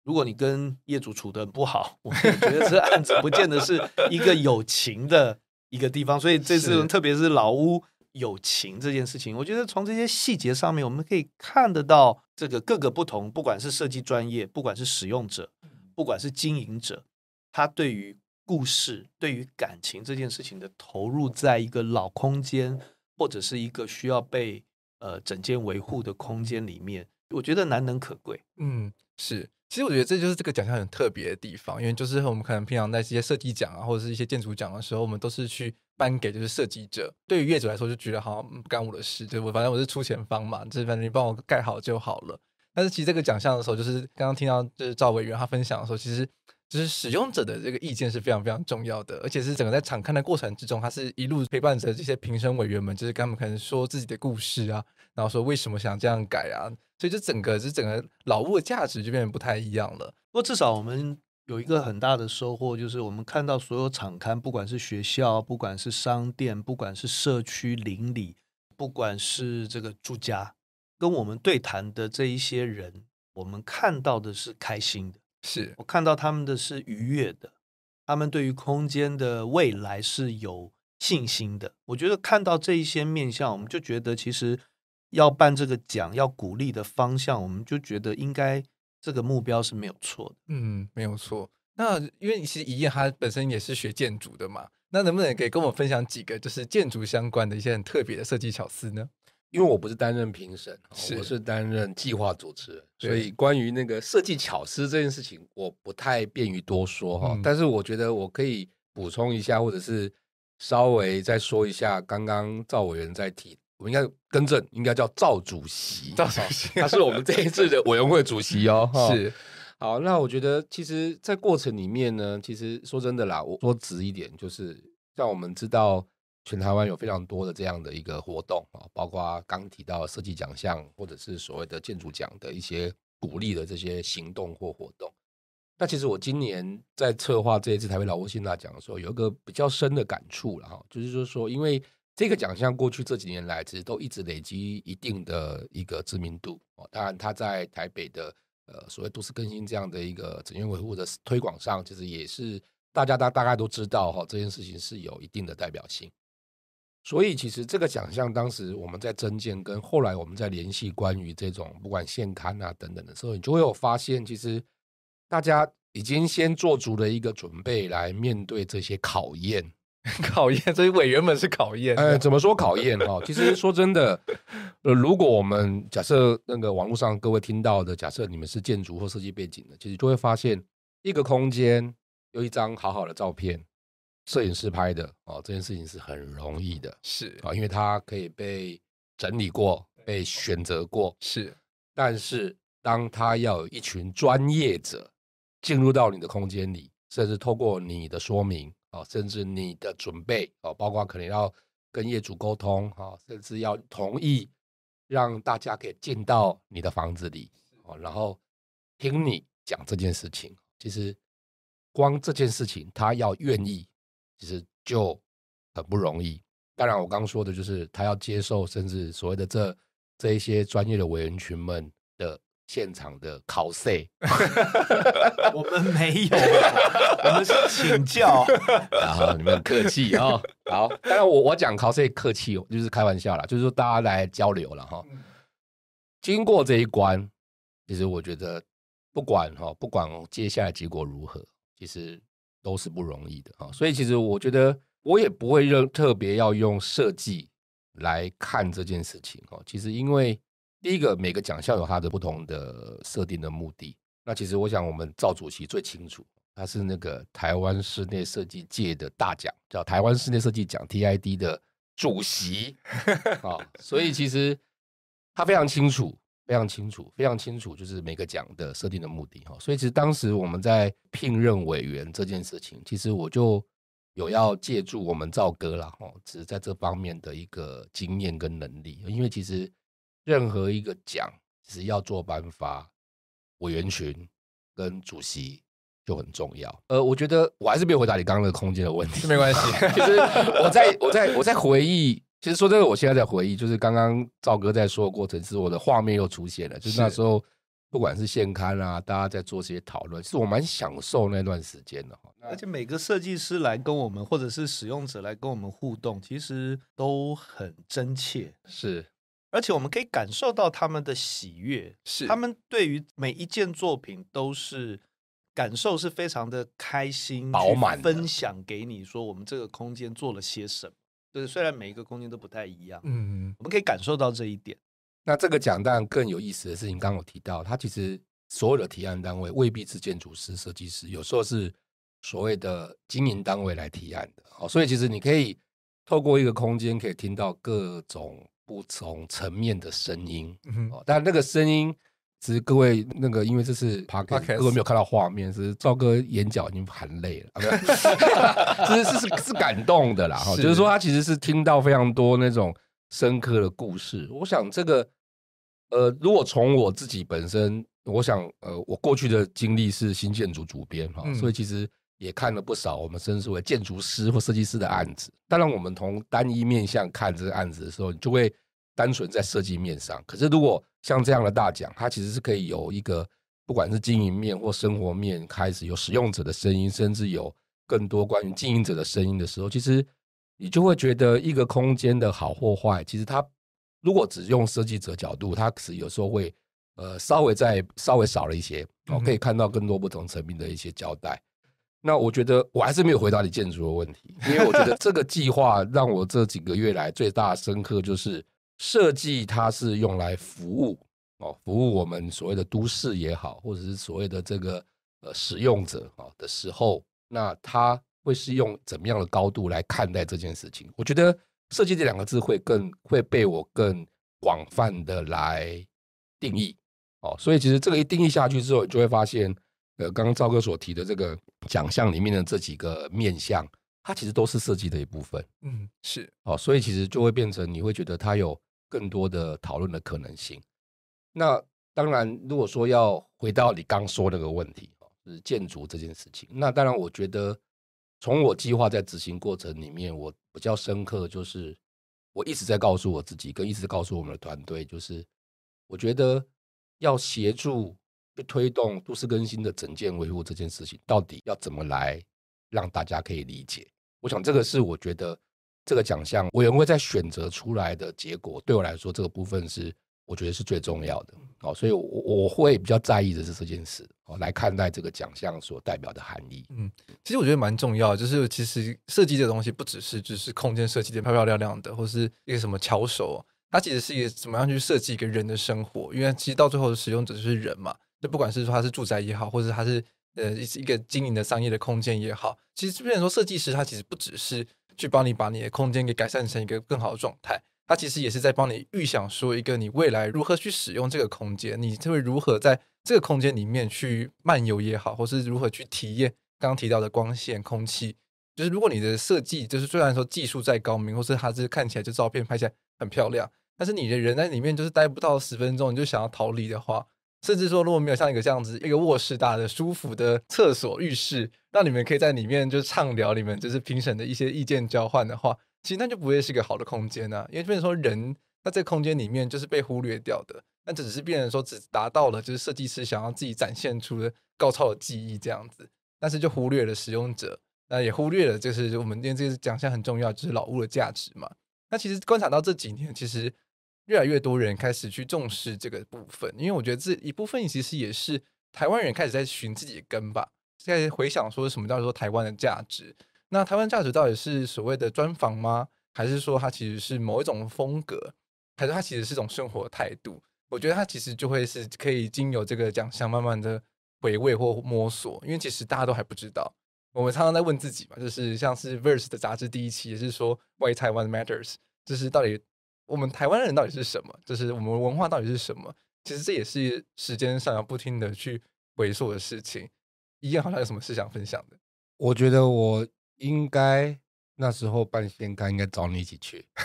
如果你跟业主处的不好，我觉得这案子不见得是一个有情的一个地方。所以这次特别是老屋友情这件事情，我觉得从这些细节上面，我们可以看得到这个各个不同，不管是设计专业，不管是使用者，不管是经营者，他对于。故事对于感情这件事情的投入，在一个老空间或者是一个需要被呃整间维护的空间里面，我觉得难能可贵。嗯，是。其实我觉得这就是这个奖项很特别的地方，因为就是我们可能平常在这些设计奖啊，或者是一些建筑奖的时候，我们都是去颁给就是设计者。对于业主来说，就觉得好像不干我的事，就我反正我是出钱方嘛，就是反正你帮我盖好就好了。但是其实这个奖项的时候，就是刚刚听到就是赵委员他分享的时候，其实。就是使用者的这个意见是非常非常重要的，而且是整个在场刊的过程之中，他是一路陪伴着这些评审委员们，就是他们可能说自己的故事啊，然后说为什么想这样改啊，所以这整个这整个老物的价值就变得不太一样了。不过至少我们有一个很大的收获，就是我们看到所有场刊，不管是学校，不管是商店，不管是社区邻里，不管是这个住家，跟我们对谈的这一些人，我们看到的是开心的。是我看到他们的是愉悦的，他们对于空间的未来是有信心的。我觉得看到这一些面向，我们就觉得其实要办这个奖，要鼓励的方向，我们就觉得应该这个目标是没有错的。嗯，没有错。那因为其实怡叶她本身也是学建筑的嘛，那能不能给跟我分享几个就是建筑相关的一些很特别的设计巧思呢？因为我不是担任评审，我是担任计划主持人，所以关于那个设计巧思这件事情，我不太便于多说哈。但是我觉得我可以补充一下，或者是稍微再说一下刚刚赵委员在提，我应该更正，应该叫赵主席，赵主席他是我们这一次的委员会主席哦。是，好，那我觉得其实，在过程里面呢，其实说真的啦，我说直一点，就是像我们知道。全台湾有非常多的这样的一个活动啊，包括刚提到设计奖项或者是所谓的建筑奖的一些鼓励的这些行动或活动。那其实我今年在策划这一次台北老挝新大奖的时候，有一个比较深的感触了哈，就是说说因为这个奖项过去这几年来其实都一直累积一定的一个知名度。当然，它在台北的呃所谓都市更新这样的一个整院维护的推广上，其实也是大家大大概都知道哈，这件事情是有一定的代表性。所以，其实这个奖项当时我们在增建跟后来我们在联系关于这种不管现刊啊等等的时候，你就会有发现，其实大家已经先做足了一个准备来面对这些考验。考验，这些委员们是考验。哎，怎么说考验哦？其实说真的，呃，如果我们假设那个网络上各位听到的，假设你们是建筑或设计背景的，其实就会发现，一个空间有一张好好的照片。摄影师拍的哦，这件事情是很容易的，是啊，因为他可以被整理过、被选择过，是。但是，当他要有一群专业者进入到你的空间里，甚至透过你的说明啊，甚至你的准备啊，包括可能要跟业主沟通哦，甚至要同意让大家可以进到你的房子里哦，然后听你讲这件事情，其实光这件事情，他要愿意。其实就很不容易。当然，我刚刚说的就是他要接受，甚至所谓的这这一些专业的委员群们的现场的考试。我们没有，我们是请教。然后你们客气啊！好，当然我我讲考试客气，就是开玩笑啦，就是说大家来交流了哈。经过这一关，其实我觉得不管哈，不管接下来结果如何，其实。都是不容易的啊，所以其实我觉得我也不会认特别要用设计来看这件事情哦。其实因为第一个，每个奖项有它的不同的设定的目的。那其实我想，我们赵主席最清楚，他是那个台湾室内设计界的大奖，叫台湾室内设计奖 TID 的主席 啊，所以其实他非常清楚。非常清楚，非常清楚，就是每个奖的设定的目的哈。所以其实当时我们在聘任委员这件事情，其实我就有要借助我们赵哥了哈，只是在这方面的一个经验跟能力。因为其实任何一个奖，其实要做颁发委员群跟主席就很重要。呃，我觉得我还是没有回答你刚刚的空间的问题，没关系。其实我在我在我在回忆。其实说真的，我现在在回忆，就是刚刚赵哥在说过程是我的画面又出现了。就是那时候，不管是现刊啊，大家在做些讨论，是我蛮享受那段时间的而且每个设计师来跟我们，或者是使用者来跟我们互动，其实都很真切。是，而且我们可以感受到他们的喜悦，是他们对于每一件作品都是感受，是非常的开心，饱满，分享给你说我们这个空间做了些什么。就是虽然每一个空间都不太一样，嗯，我们可以感受到这一点。那这个讲当然更有意思的事情，刚刚我提到，它其实所有的提案单位未必是建筑师、设计师，有时候是所谓的经营单位来提案的。哦，所以其实你可以透过一个空间，可以听到各种不同层面的声音。哦，但那个声音。只是各位那个，因为这是 podcast，如果没有看到画面，只是赵哥眼角已经含泪了。哈哈哈哈哈，这是是是感动的啦，哈，就是说他其实是听到非常多那种深刻的故事。我想这个，呃，如果从我自己本身，我想，呃，我过去的经历是新建筑主编哈，所以其实也看了不少我们称之为建筑师或设计师的案子。当然，我们从单一面向看这个案子的时候，你就会。单纯在设计面上，可是如果像这样的大奖，它其实是可以有一个，不管是经营面或生活面，开始有使用者的声音，甚至有更多关于经营者的声音的时候，其实你就会觉得一个空间的好或坏，其实它如果只用设计者角度，它是有时候会呃稍微再稍微少了一些，可以看到更多不同层面的一些交代。那我觉得我还是没有回答你建筑的问题，因为我觉得这个计划让我这几个月来最大深刻就是。设计它是用来服务哦，服务我们所谓的都市也好，或者是所谓的这个呃使用者啊的时候，那它会是用怎么样的高度来看待这件事情？我觉得“设计”这两个字会更会被我更广泛的来定义哦，所以其实这个一定义下去之后，你就会发现，呃，刚刚赵哥所提的这个奖项里面的这几个面向。它其实都是设计的一部分，嗯，是哦，所以其实就会变成你会觉得它有更多的讨论的可能性。那当然，如果说要回到你刚说那个问题哦，就是建筑这件事情。那当然，我觉得从我计划在执行过程里面，我比较深刻就是我一直在告诉我自己，跟一直告诉我们的团队，就是我觉得要协助去推动都市更新的整建维护这件事情，到底要怎么来让大家可以理解。我想这个是我觉得这个奖项委员会在选择出来的结果，对我来说这个部分是我觉得是最重要的。好，所以我我会比较在意的是这件事，哦，来看待这个奖项所代表的含义。嗯，其实我觉得蛮重要，就是其实设计这东西不只是只是空间设计的漂漂亮亮的，或是一个什么巧手，它其实是一个怎么样去设计一个人的生活，因为其实到最后的使用者就是人嘛，就不管是说他是住宅也好，或者他是。呃，一一个经营的商业的空间也好，其实这边说设计师，他其实不只是去帮你把你的空间给改善成一个更好的状态，他其实也是在帮你预想说一个你未来如何去使用这个空间，你会如何在这个空间里面去漫游也好，或是如何去体验刚刚提到的光线、空气。就是如果你的设计就是虽然说技术再高明，或是它是看起来这照片拍起来很漂亮，但是你的人在里面就是待不到十分钟，你就想要逃离的话。甚至说，如果没有像一个这样子一个卧室大的、舒服的厕所、浴室，那你们可以在里面就是畅聊，你面就是评审的一些意见交换的话，其实那就不会是一个好的空间呢。因为变成说人，那在空间里面就是被忽略掉的。那只是变成说只达到了，就是设计师想要自己展现出的高超的技艺这样子，但是就忽略了使用者，那也忽略了就是我们今天这个奖项很重要，就是老屋的价值嘛。那其实观察到这几年，其实。越来越多人开始去重视这个部分，因为我觉得这一部分其实也是台湾人开始在寻自己的根吧，在回想说什么叫做台湾的价值。那台湾价值到底是所谓的专访吗？还是说它其实是某一种风格？还是它其实是种生活态度？我觉得它其实就会是可以经由这个奖项慢慢的回味或摸索，因为其实大家都还不知道。我们常常在问自己嘛，就是像是《Vers》e 的杂志第一期也是说 “Why Taiwan Matters”，就是到底。我们台湾人到底是什么？就是我们文化到底是什么？其实这也是时间上要不停的去回溯的事情。一安好像有什么事想分享的？我觉得我应该那时候办仙咖，应该找你一起去。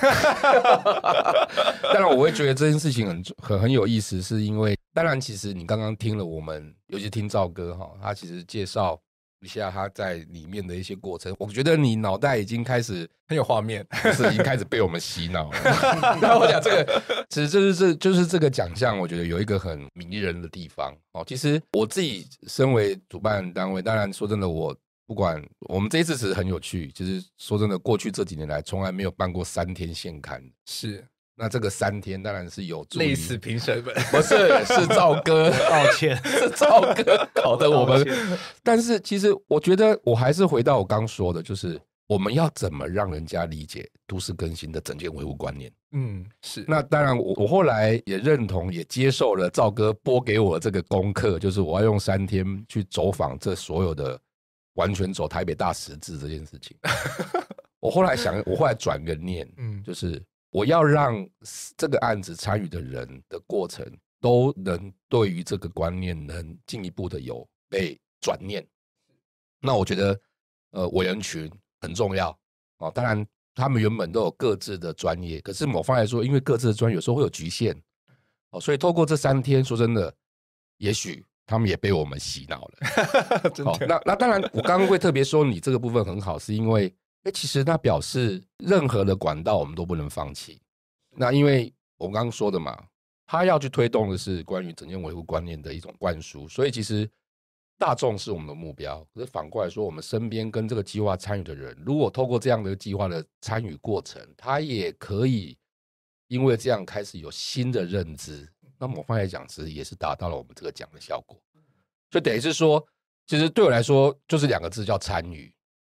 当然，我会觉得这件事情很很很有意思，是因为当然，其实你刚刚听了我们，尤其听赵哥哈，他其实介绍。一下他在里面的一些过程，我觉得你脑袋已经开始很有画面，是已经开始被我们洗脑了。我讲这个，其实就是这就是这个奖项，我觉得有一个很迷人的地方哦。其实我自己身为主办单位，当然说真的，我不管我们这一次是很有趣，就是说真的，过去这几年来从来没有办过三天现刊是。那这个三天当然是有助于累死评审们，不是是赵哥，抱歉 是赵哥搞得我们，但是其实我觉得我还是回到我刚说的，就是我们要怎么让人家理解都市更新的整件维护观念？嗯，是。那当然我我后来也认同，也接受了赵哥拨给我这个功课，就是我要用三天去走访这所有的完全走台北大十字这件事情。我后来想，我后来转个念，嗯，就是。我要让这个案子参与的人的过程，都能对于这个观念能进一步的有被转念。那我觉得，呃，委员群很重要啊。当然，他们原本都有各自的专业，可是某方来说，因为各自的专有时候会有局限哦。所以透过这三天，说真的，也许他们也被我们洗脑了。真的？那那当然，我刚刚会特别说你这个部分很好，是因为。哎，其实那表示任何的管道我们都不能放弃。那因为我刚刚说的嘛，他要去推动的是关于整件维护观念的一种灌输，所以其实大众是我们的目标。可是反过来说，我们身边跟这个计划参与的人，如果透过这样的计划的参与过程，他也可以因为这样开始有新的认知。那我方才讲，其实也是达到了我们这个讲的效果。就等于是说，其实对我来说就是两个字，叫参与。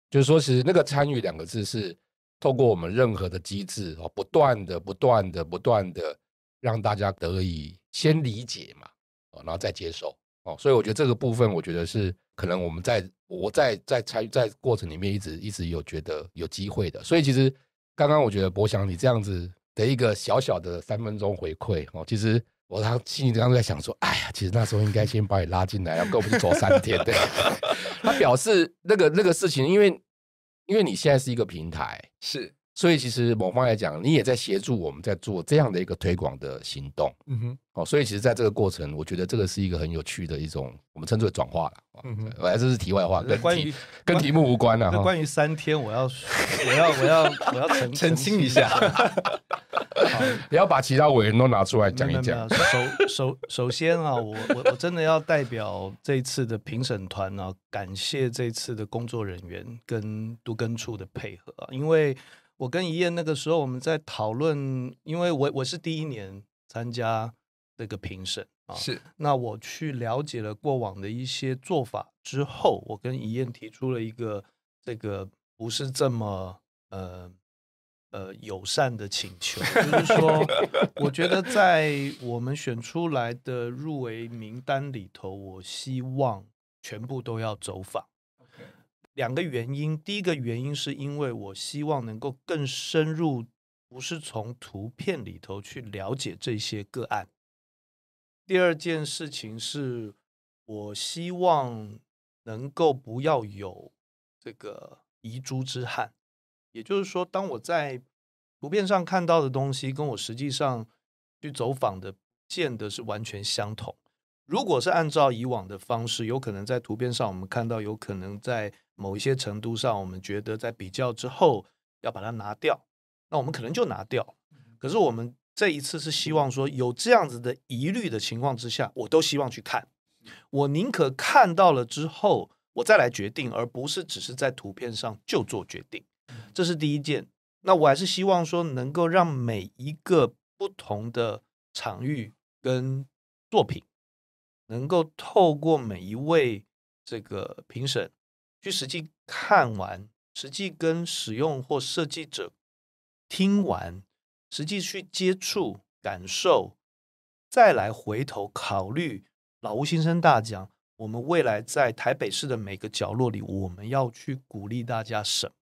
就是说，其实那个“参与”两个字是透过我们任何的机制哦，不断的、不断的、不断的让大家得以先理解嘛，然后再接受哦。所以我觉得这个部分，我觉得是可能我们在我在在参在过程里面一直一直有觉得有机会的。所以其实刚刚我觉得博祥你这样子的一个小小的三分钟回馈哦，其实。我他心里刚时在想说，哎呀，其实那时候应该先把你拉进来，要跟我们走三天。他表示那个那个事情，因为因为你现在是一个平台，是。所以其实某方来讲，你也在协助我们在做这样的一个推广的行动。嗯哼，哦，所以其实在这个过程，我觉得这个是一个很有趣的一种，我们称之为转化了。嗯哼，我这是题外话，跟关于跟题目无关了哈。关于三天，我要我要我要我要 澄清一下，你 要把其他委员都拿出来讲一讲。首首首先啊，我我我真的要代表这一次的评审团呢，感谢这次的工作人员跟都根处的配合，因为。我跟怡燕那个时候我们在讨论，因为我我是第一年参加这个评审啊，是那我去了解了过往的一些做法之后，我跟怡燕提出了一个这个不是这么呃呃友善的请求，就是说，我觉得在我们选出来的入围名单里头，我希望全部都要走访。两个原因，第一个原因是因为我希望能够更深入，不是从图片里头去了解这些个案。第二件事情是，我希望能够不要有这个遗珠之憾，也就是说，当我在图片上看到的东西，跟我实际上去走访的，见的是完全相同。如果是按照以往的方式，有可能在图片上我们看到，有可能在。某一些程度上，我们觉得在比较之后要把它拿掉，那我们可能就拿掉。可是我们这一次是希望说，有这样子的疑虑的情况之下，我都希望去看。我宁可看到了之后，我再来决定，而不是只是在图片上就做决定。这是第一件。那我还是希望说，能够让每一个不同的场域跟作品，能够透过每一位这个评审。去实际看完，实际跟使用或设计者听完，实际去接触感受，再来回头考虑老吴先生大奖。我们未来在台北市的每个角落里，我们要去鼓励大家什么？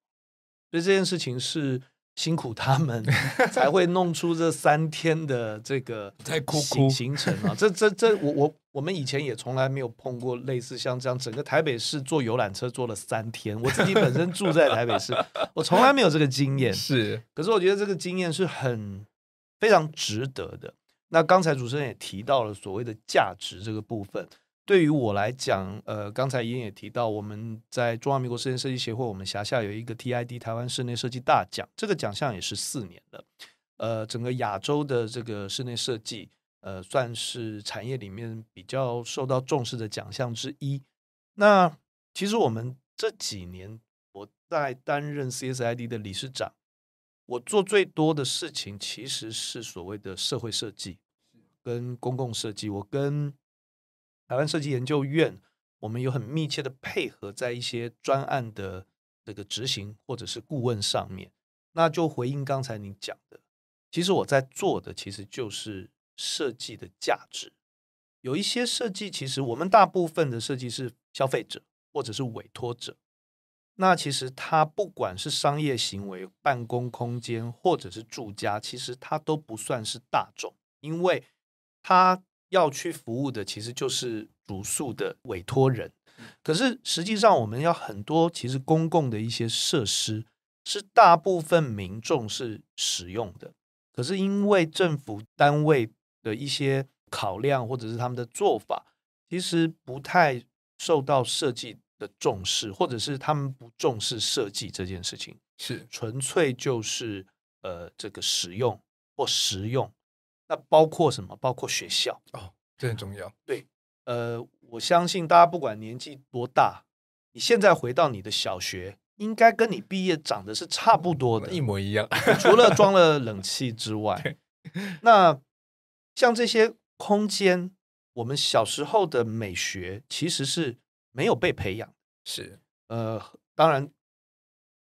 所以这件事情是辛苦他们才会弄出这三天的这个 在哭哭行程啊！这这这，我我。我们以前也从来没有碰过类似像这样，整个台北市坐游览车坐了三天。我自己本身住在台北市，我从来没有这个经验。是，可是我觉得这个经验是很非常值得的。那刚才主持人也提到了所谓的价值这个部分，对于我来讲，呃，刚才伊恩也提到，我们在中华民国室内设计协会，我们辖下有一个 TID 台湾室内设计大奖，这个奖项也是四年的。呃，整个亚洲的这个室内设计。呃，算是产业里面比较受到重视的奖项之一。那其实我们这几年，我在担任 c s i d 的理事长，我做最多的事情其实是所谓的社会设计跟公共设计。我跟台湾设计研究院，我们有很密切的配合，在一些专案的这个执行或者是顾问上面。那就回应刚才你讲的，其实我在做的其实就是。设计的价值有一些设计，其实我们大部分的设计是消费者或者是委托者。那其实它不管是商业行为、办公空间，或者是住家，其实它都不算是大众，因为它要去服务的其实就是独处的委托人。可是实际上，我们要很多其实公共的一些设施是大部分民众是使用的。可是因为政府单位。的一些考量，或者是他们的做法，其实不太受到设计的重视，或者是他们不重视设计这件事情，是纯粹就是呃这个实用或实用。那包括什么？包括学校哦，这很重要。对，呃，我相信大家不管年纪多大，你现在回到你的小学，应该跟你毕业长得是差不多的，一模一样，除了装了冷气之外，那。像这些空间，我们小时候的美学其实是没有被培养。是，呃，当然，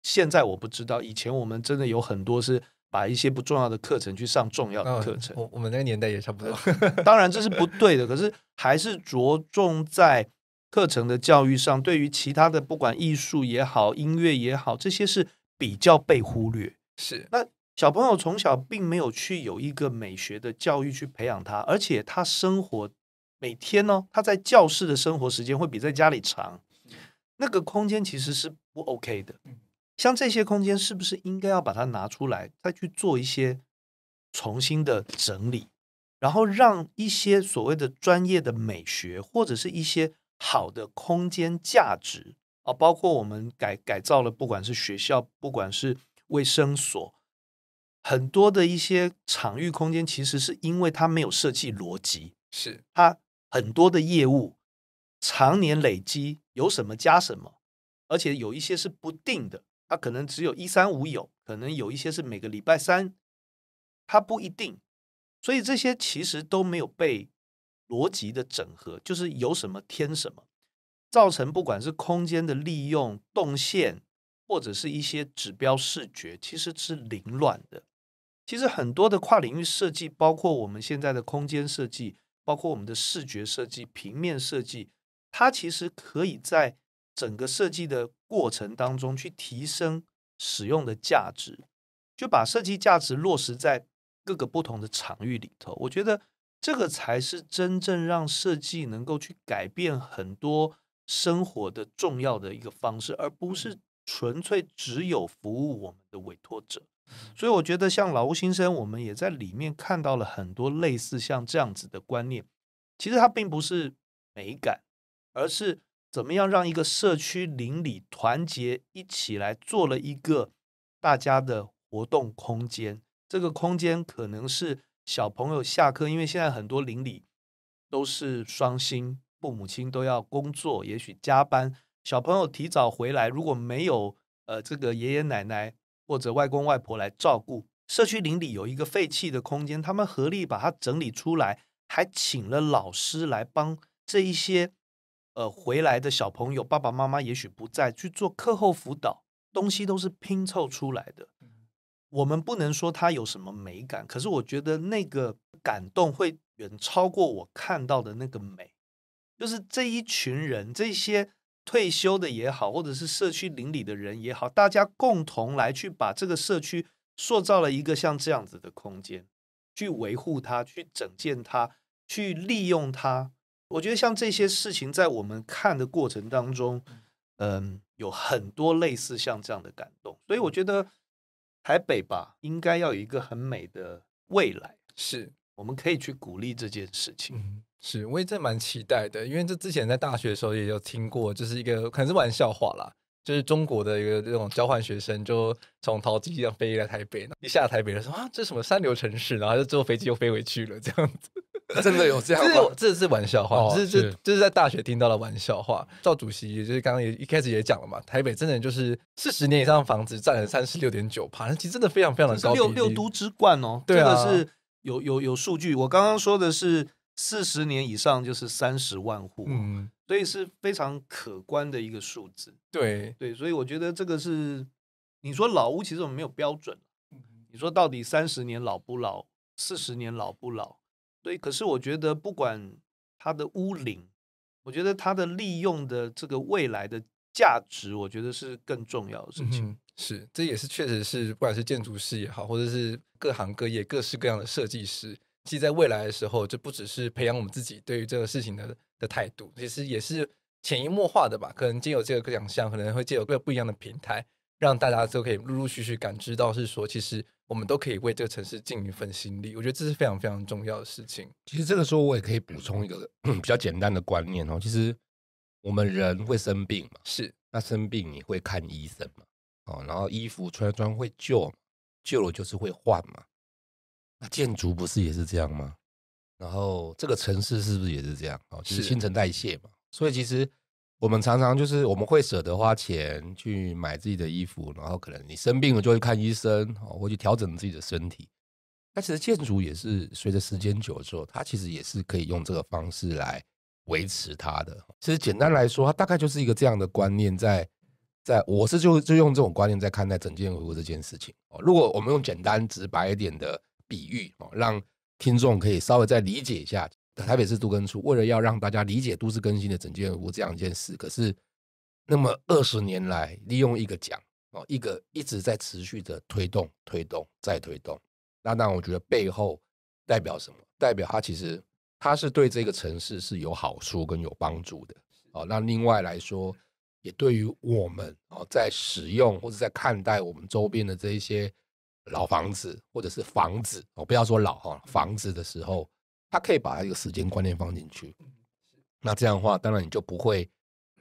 现在我不知道，以前我们真的有很多是把一些不重要的课程去上重要的课程。我我们那个年代也差不多。当然这是不对的，可是还是着重在课程的教育上。对于其他的，不管艺术也好，音乐也好，这些是比较被忽略。是那。小朋友从小并没有去有一个美学的教育去培养他，而且他生活每天呢，他在教室的生活时间会比在家里长，那个空间其实是不 OK 的。像这些空间，是不是应该要把它拿出来，再去做一些重新的整理，然后让一些所谓的专业的美学或者是一些好的空间价值啊，包括我们改改造了，不管是学校，不管是卫生所。很多的一些场域空间，其实是因为它没有设计逻辑，是它很多的业务常年累积，有什么加什么，而且有一些是不定的，它可能只有一三五有，可能有一些是每个礼拜三，它不一定，所以这些其实都没有被逻辑的整合，就是有什么添什么，造成不管是空间的利用动线，或者是一些指标视觉，其实是凌乱的。其实很多的跨领域设计，包括我们现在的空间设计，包括我们的视觉设计、平面设计，它其实可以在整个设计的过程当中去提升使用的价值，就把设计价值落实在各个不同的场域里头。我觉得这个才是真正让设计能够去改变很多生活的重要的一个方式，而不是纯粹只有服务我们的委托者。所以我觉得，像老屋新生，我们也在里面看到了很多类似像这样子的观念。其实它并不是美感，而是怎么样让一个社区邻里团结一起来做了一个大家的活动空间。这个空间可能是小朋友下课，因为现在很多邻里都是双薪，父母亲都要工作，也许加班，小朋友提早回来，如果没有呃这个爷爷奶奶。或者外公外婆来照顾，社区邻里有一个废弃的空间，他们合力把它整理出来，还请了老师来帮这一些呃回来的小朋友，爸爸妈妈也许不在去做课后辅导，东西都是拼凑出来的。我们不能说它有什么美感，可是我觉得那个感动会远超过我看到的那个美，就是这一群人这些。退休的也好，或者是社区邻里的人也好，大家共同来去把这个社区塑造了一个像这样子的空间，去维护它，去整建它，去利用它。我觉得像这些事情，在我们看的过程当中，嗯，有很多类似像这样的感动。所以我觉得台北吧，应该要有一个很美的未来。是，我们可以去鼓励这件事情。是，我也真蛮期待的，因为这之前在大学的时候也有听过，就是一个可能是玩笑话啦，就是中国的一个这种交换学生，就从桃机上飞来台北，一下台北时说啊，这什么三流城市，然后就坐飞机又飞回去了，这样子，真的有这样吗？这是玩笑话，这是这是在大学听到的玩笑话。赵主席就是刚刚也一开始也讲了嘛，台北真的就是四十年以上房子占了三十六点九趴，那其实真的非常非常的高，六六都之冠哦，这个是有有有数据。我刚刚说的是。四十年以上就是三十万户，嗯，所以是非常可观的一个数字。对对，所以我觉得这个是你说老屋其实我们没有标准，你说到底三十年老不老，四十年老不老？对，可是我觉得不管它的屋龄，我觉得它的利用的这个未来的价值，我觉得是更重要的事情。是，这也是确实是，不管是建筑师也好，或者是各行各业各式各样的设计师。其实在未来的时候，就不只是培养我们自己对于这个事情的的态度，其实也是潜移默化的吧。可能借有这个奖项，可能会借有各个不一样的平台，让大家都可以陆陆续续感知到，是说其实我们都可以为这个城市尽一份心力。我觉得这是非常非常重要的事情。其实这个时候，我也可以补充一个 比较简单的观念哦。其实我们人会生病嘛，是那生病你会看医生嘛？哦，然后衣服穿穿会旧，旧了就是会换嘛。建筑不是也是这样吗？然后这个城市是不是也是这样？哦，就是新陈代谢嘛。所以其实我们常常就是我们会舍得花钱去买自己的衣服，然后可能你生病了就会看医生哦，会去调整自己的身体。那其实建筑也是随着时间久之后，它其实也是可以用这个方式来维持它的。其实简单来说，它大概就是一个这样的观念，在在我是就就用这种观念在看待整件回顾这件事情哦。如果我们用简单直白一点的。比喻哦，让听众可以稍微再理解一下。台北市都更新，为了要让大家理解都市更新的整件这样一件事，可是那么二十年来，利用一个奖哦，一个一直在持续的推动、推动、再推动。那那我觉得背后代表什么？代表它其实它是对这个城市是有好处跟有帮助的哦。那另外来说，也对于我们哦，在使用或者在看待我们周边的这一些。老房子，或者是房子，哦，不要说老哈，房子的时候，他可以把他一个时间观念放进去。那这样的话，当然你就不会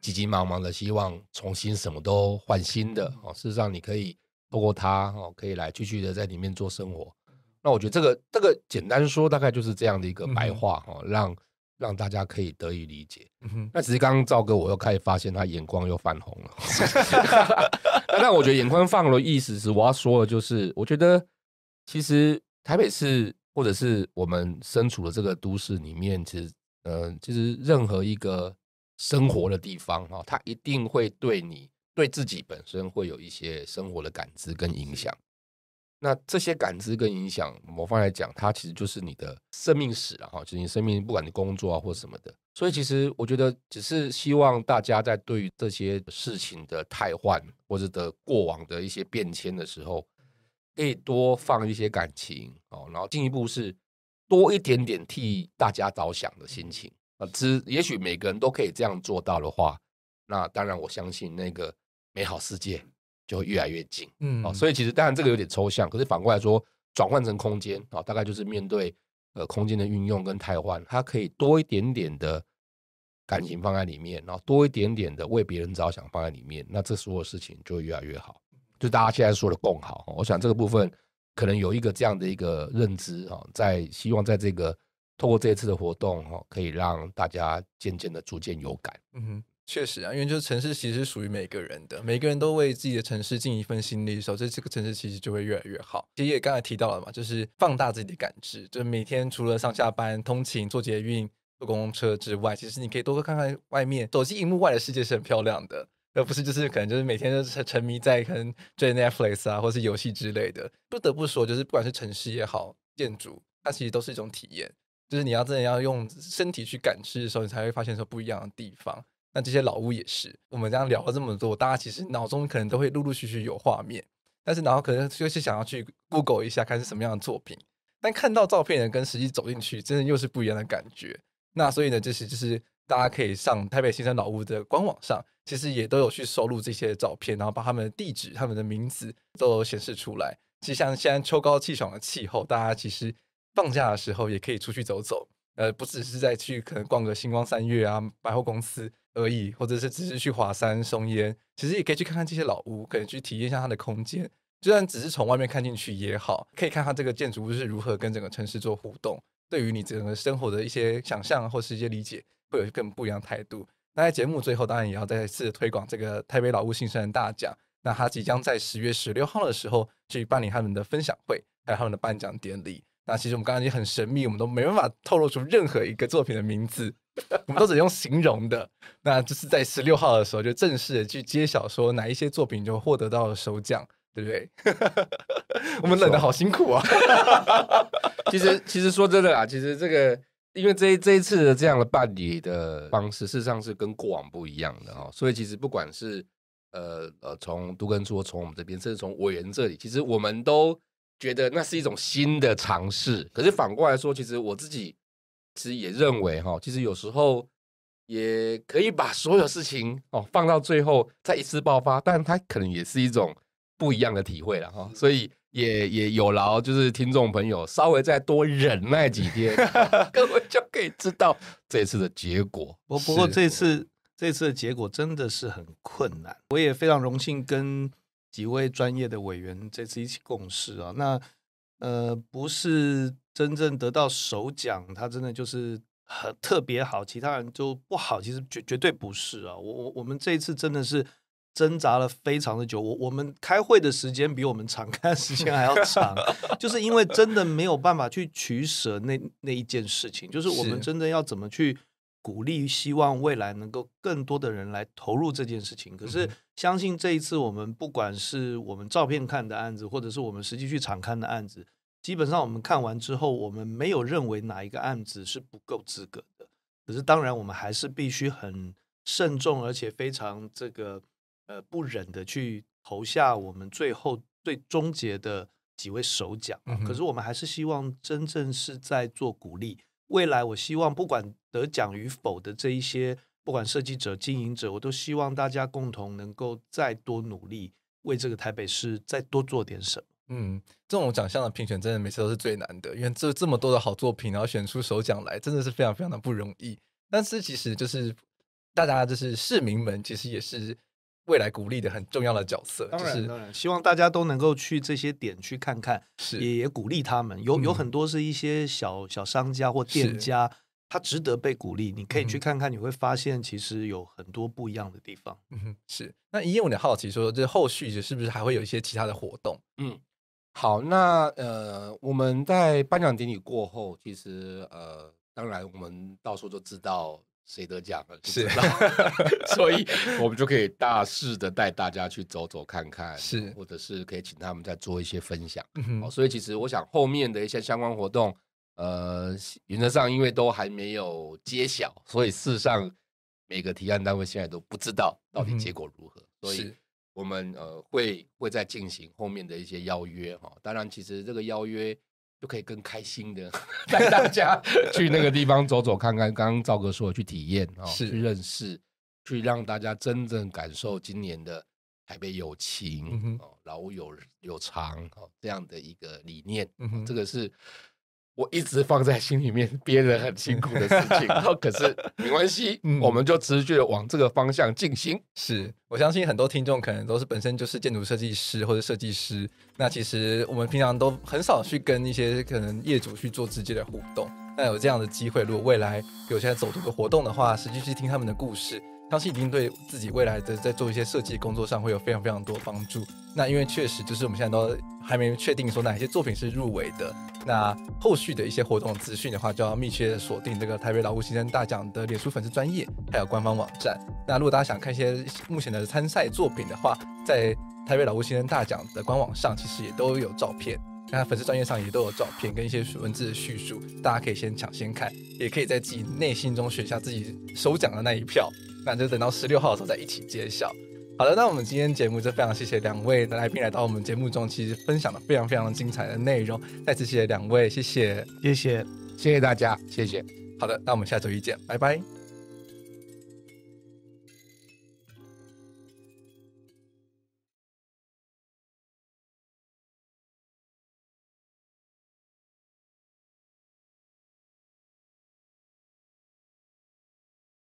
急急忙忙的希望重新什么都换新的哦。事实上，你可以透过它哦，可以来继续的在里面做生活。那我觉得这个这个简单说，大概就是这样的一个白话哈，让。让大家可以得以理解。那其实刚刚赵哥我又开始发现他眼光又泛红了。那我觉得眼泛放的意思是，我要说的就是，我觉得其实台北市或者是我们身处的这个都市里面，其实呃，其实任何一个生活的地方哈，它一定会对你对自己本身会有一些生活的感知跟影响。那这些感知跟影响，我方来讲，它其实就是你的生命史了哈，就是你生命，不管你工作啊或什么的。所以，其实我觉得，只是希望大家在对于这些事情的太换或者的过往的一些变迁的时候，可以多放一些感情哦，然后进一步是多一点点替大家着想的心情啊。只也许每个人都可以这样做到的话，那当然我相信那个美好世界。就会越来越近，嗯，哦，所以其实当然这个有点抽象，可是反过来说，转换成空间啊，大概就是面对呃空间的运用跟替换，它可以多一点点的感情放在里面，然后多一点点的为别人着想放在里面，那这所有事情就会越来越好，就大家现在说的更好。我想这个部分可能有一个这样的一个认知啊，在希望在这个透过这一次的活动哈，可以让大家渐渐的逐渐有感，嗯哼。确实啊，因为就是城市其实属于每个人的，每个人都为自己的城市尽一份心力的时候，这这个城市其实就会越来越好。其实也刚才提到了嘛，就是放大自己的感知，就是每天除了上下班通勤、坐捷运、坐公车之外，其实你可以多多看看外面，走进荧幕外的世界是很漂亮的，而不是就是可能就是每天都沉沉迷在可能追 Netflix 啊，或是游戏之类的。不得不说，就是不管是城市也好，建筑，它其实都是一种体验，就是你要真的要用身体去感知的时候，你才会发现说不一样的地方。那这些老屋也是，我们这样聊了这么多，大家其实脑中可能都会陆陆续续有画面，但是然后可能就是想要去 Google 一下，看是什么样的作品。但看到照片跟实际走进去，真的又是不一样的感觉。那所以呢，就是就是大家可以上台北新生老屋的官网上，其实也都有去收录这些照片，然后把他们的地址、他们的名字都显示出来。其实像现在秋高气爽的气候，大家其实放假的时候也可以出去走走。呃，不只是在去可能逛个星光三月啊，百货公司。而已，或者是只是去华山松烟，其实也可以去看看这些老屋，可以去体验一下它的空间，就算只是从外面看进去也好，可以看它这个建筑物是如何跟整个城市做互动，对于你整个生活的一些想象或是一些理解，会有更不一样的态度。那在节目最后，当然也要再次推广这个台北老屋新生人大奖，那它即将在十月十六号的时候去办理他们的分享会，还有他们的颁奖典礼。那其实我们刚刚经很神秘，我们都没办法透露出任何一个作品的名字，我们都只用形容的。那就是在十六号的时候就正式的去揭晓说哪一些作品就获得到了首奖，对不对？我们冷的好辛苦啊！其实，其实说真的啊，其实这个因为这这一次这样的办理的方式，事实上是跟过往不一样的哦，所以其实不管是呃呃从都根初，从我们这边，甚至从委员这里，其实我们都。觉得那是一种新的尝试，可是反过来说，其实我自己其实也认为哈，其实有时候也可以把所有事情哦放到最后再一次爆发，但它可能也是一种不一样的体会了哈。所以也也有劳就是听众朋友稍微再多忍耐几天，根本 就可以知道这次的结果。不不过这次这次的结果真的是很困难，我也非常荣幸跟。几位专业的委员这次一起共事啊，那呃不是真正得到首奖，他真的就是很特别好，其他人就不好，其实绝绝对不是啊。我我我们这次真的是挣扎了非常的久，我我们开会的时间比我们常 开时间还要长，就是因为真的没有办法去取舍那那一件事情，就是我们真的要怎么去。鼓励，希望未来能够更多的人来投入这件事情。可是，相信这一次我们，不管是我们照片看的案子，或者是我们实际去场看的案子，基本上我们看完之后，我们没有认为哪一个案子是不够资格的。可是，当然我们还是必须很慎重，而且非常这个呃不忍的去投下我们最后最终结的几位首奖。可是，我们还是希望真正是在做鼓励。未来，我希望不管。得奖与否的这一些，不管设计者、经营者，我都希望大家共同能够再多努力，为这个台北市再多做点什么。嗯，这种奖项的评选真的每次都是最难的，因为这这么多的好作品，然后选出首奖来，真的是非常非常的不容易。但是其实就是大家就是市民们，其实也是未来鼓励的很重要的角色。当然，当然，希望大家都能够去这些点去看看，也也鼓励他们。有有很多是一些小小商家或店家。他值得被鼓励，你可以去看看，你会发现其实有很多不一样的地方。嗯，是。那因为有点好奇，说这后续是不是还会有一些其他的活动？嗯，好，那呃，我们在颁奖典礼过后，其实呃，当然我们到处都知道谁得奖了，是，所以我们就可以大肆的带大家去走走看看，是，或者是可以请他们再做一些分享。嗯哼，所以其实我想后面的一些相关活动。呃，原则上因为都还没有揭晓，所以事实上每个提案单位现在都不知道到底结果如何。所以我们呃会会再进行后面的一些邀约哈。当然，其实这个邀约就可以更开心的 带大家 去那个地方走走看看。刚刚赵哥说去体验啊，去认识，去让大家真正感受今年的台北有情哦，老有有长哦这样的一个理念。这个是。我一直放在心里面，憋得很辛苦的事情。然后，可是没关系，我们就持续的往这个方向进行。是我相信很多听众可能都是本身就是建筑设计师或者设计师。那其实我们平常都很少去跟一些可能业主去做直接的互动。那有这样的机会，如果未来有现在走读的活动的话，实际去听他们的故事。相信已经对自己未来的在做一些设计工作上会有非常非常多帮助。那因为确实就是我们现在都还没确定说哪些作品是入围的。那后续的一些活动资讯的话，就要密切锁定这个台北劳务新生大奖的脸书粉丝专业，还有官方网站。那如果大家想看一些目前的参赛作品的话，在台北劳务新生大奖的官网上其实也都有照片，那粉丝专业上也都有照片跟一些文字的叙述，大家可以先抢先看，也可以在自己内心中选下自己收奖的那一票。那就等到十六号的时候再一起揭晓。好的，那我们今天节目就非常谢谢两位来宾来到我们节目中，其实分享了非常非常精彩的内容。再次谢谢两位，谢谢，谢谢，谢谢大家，谢谢。好的，那我们下周一见，拜拜。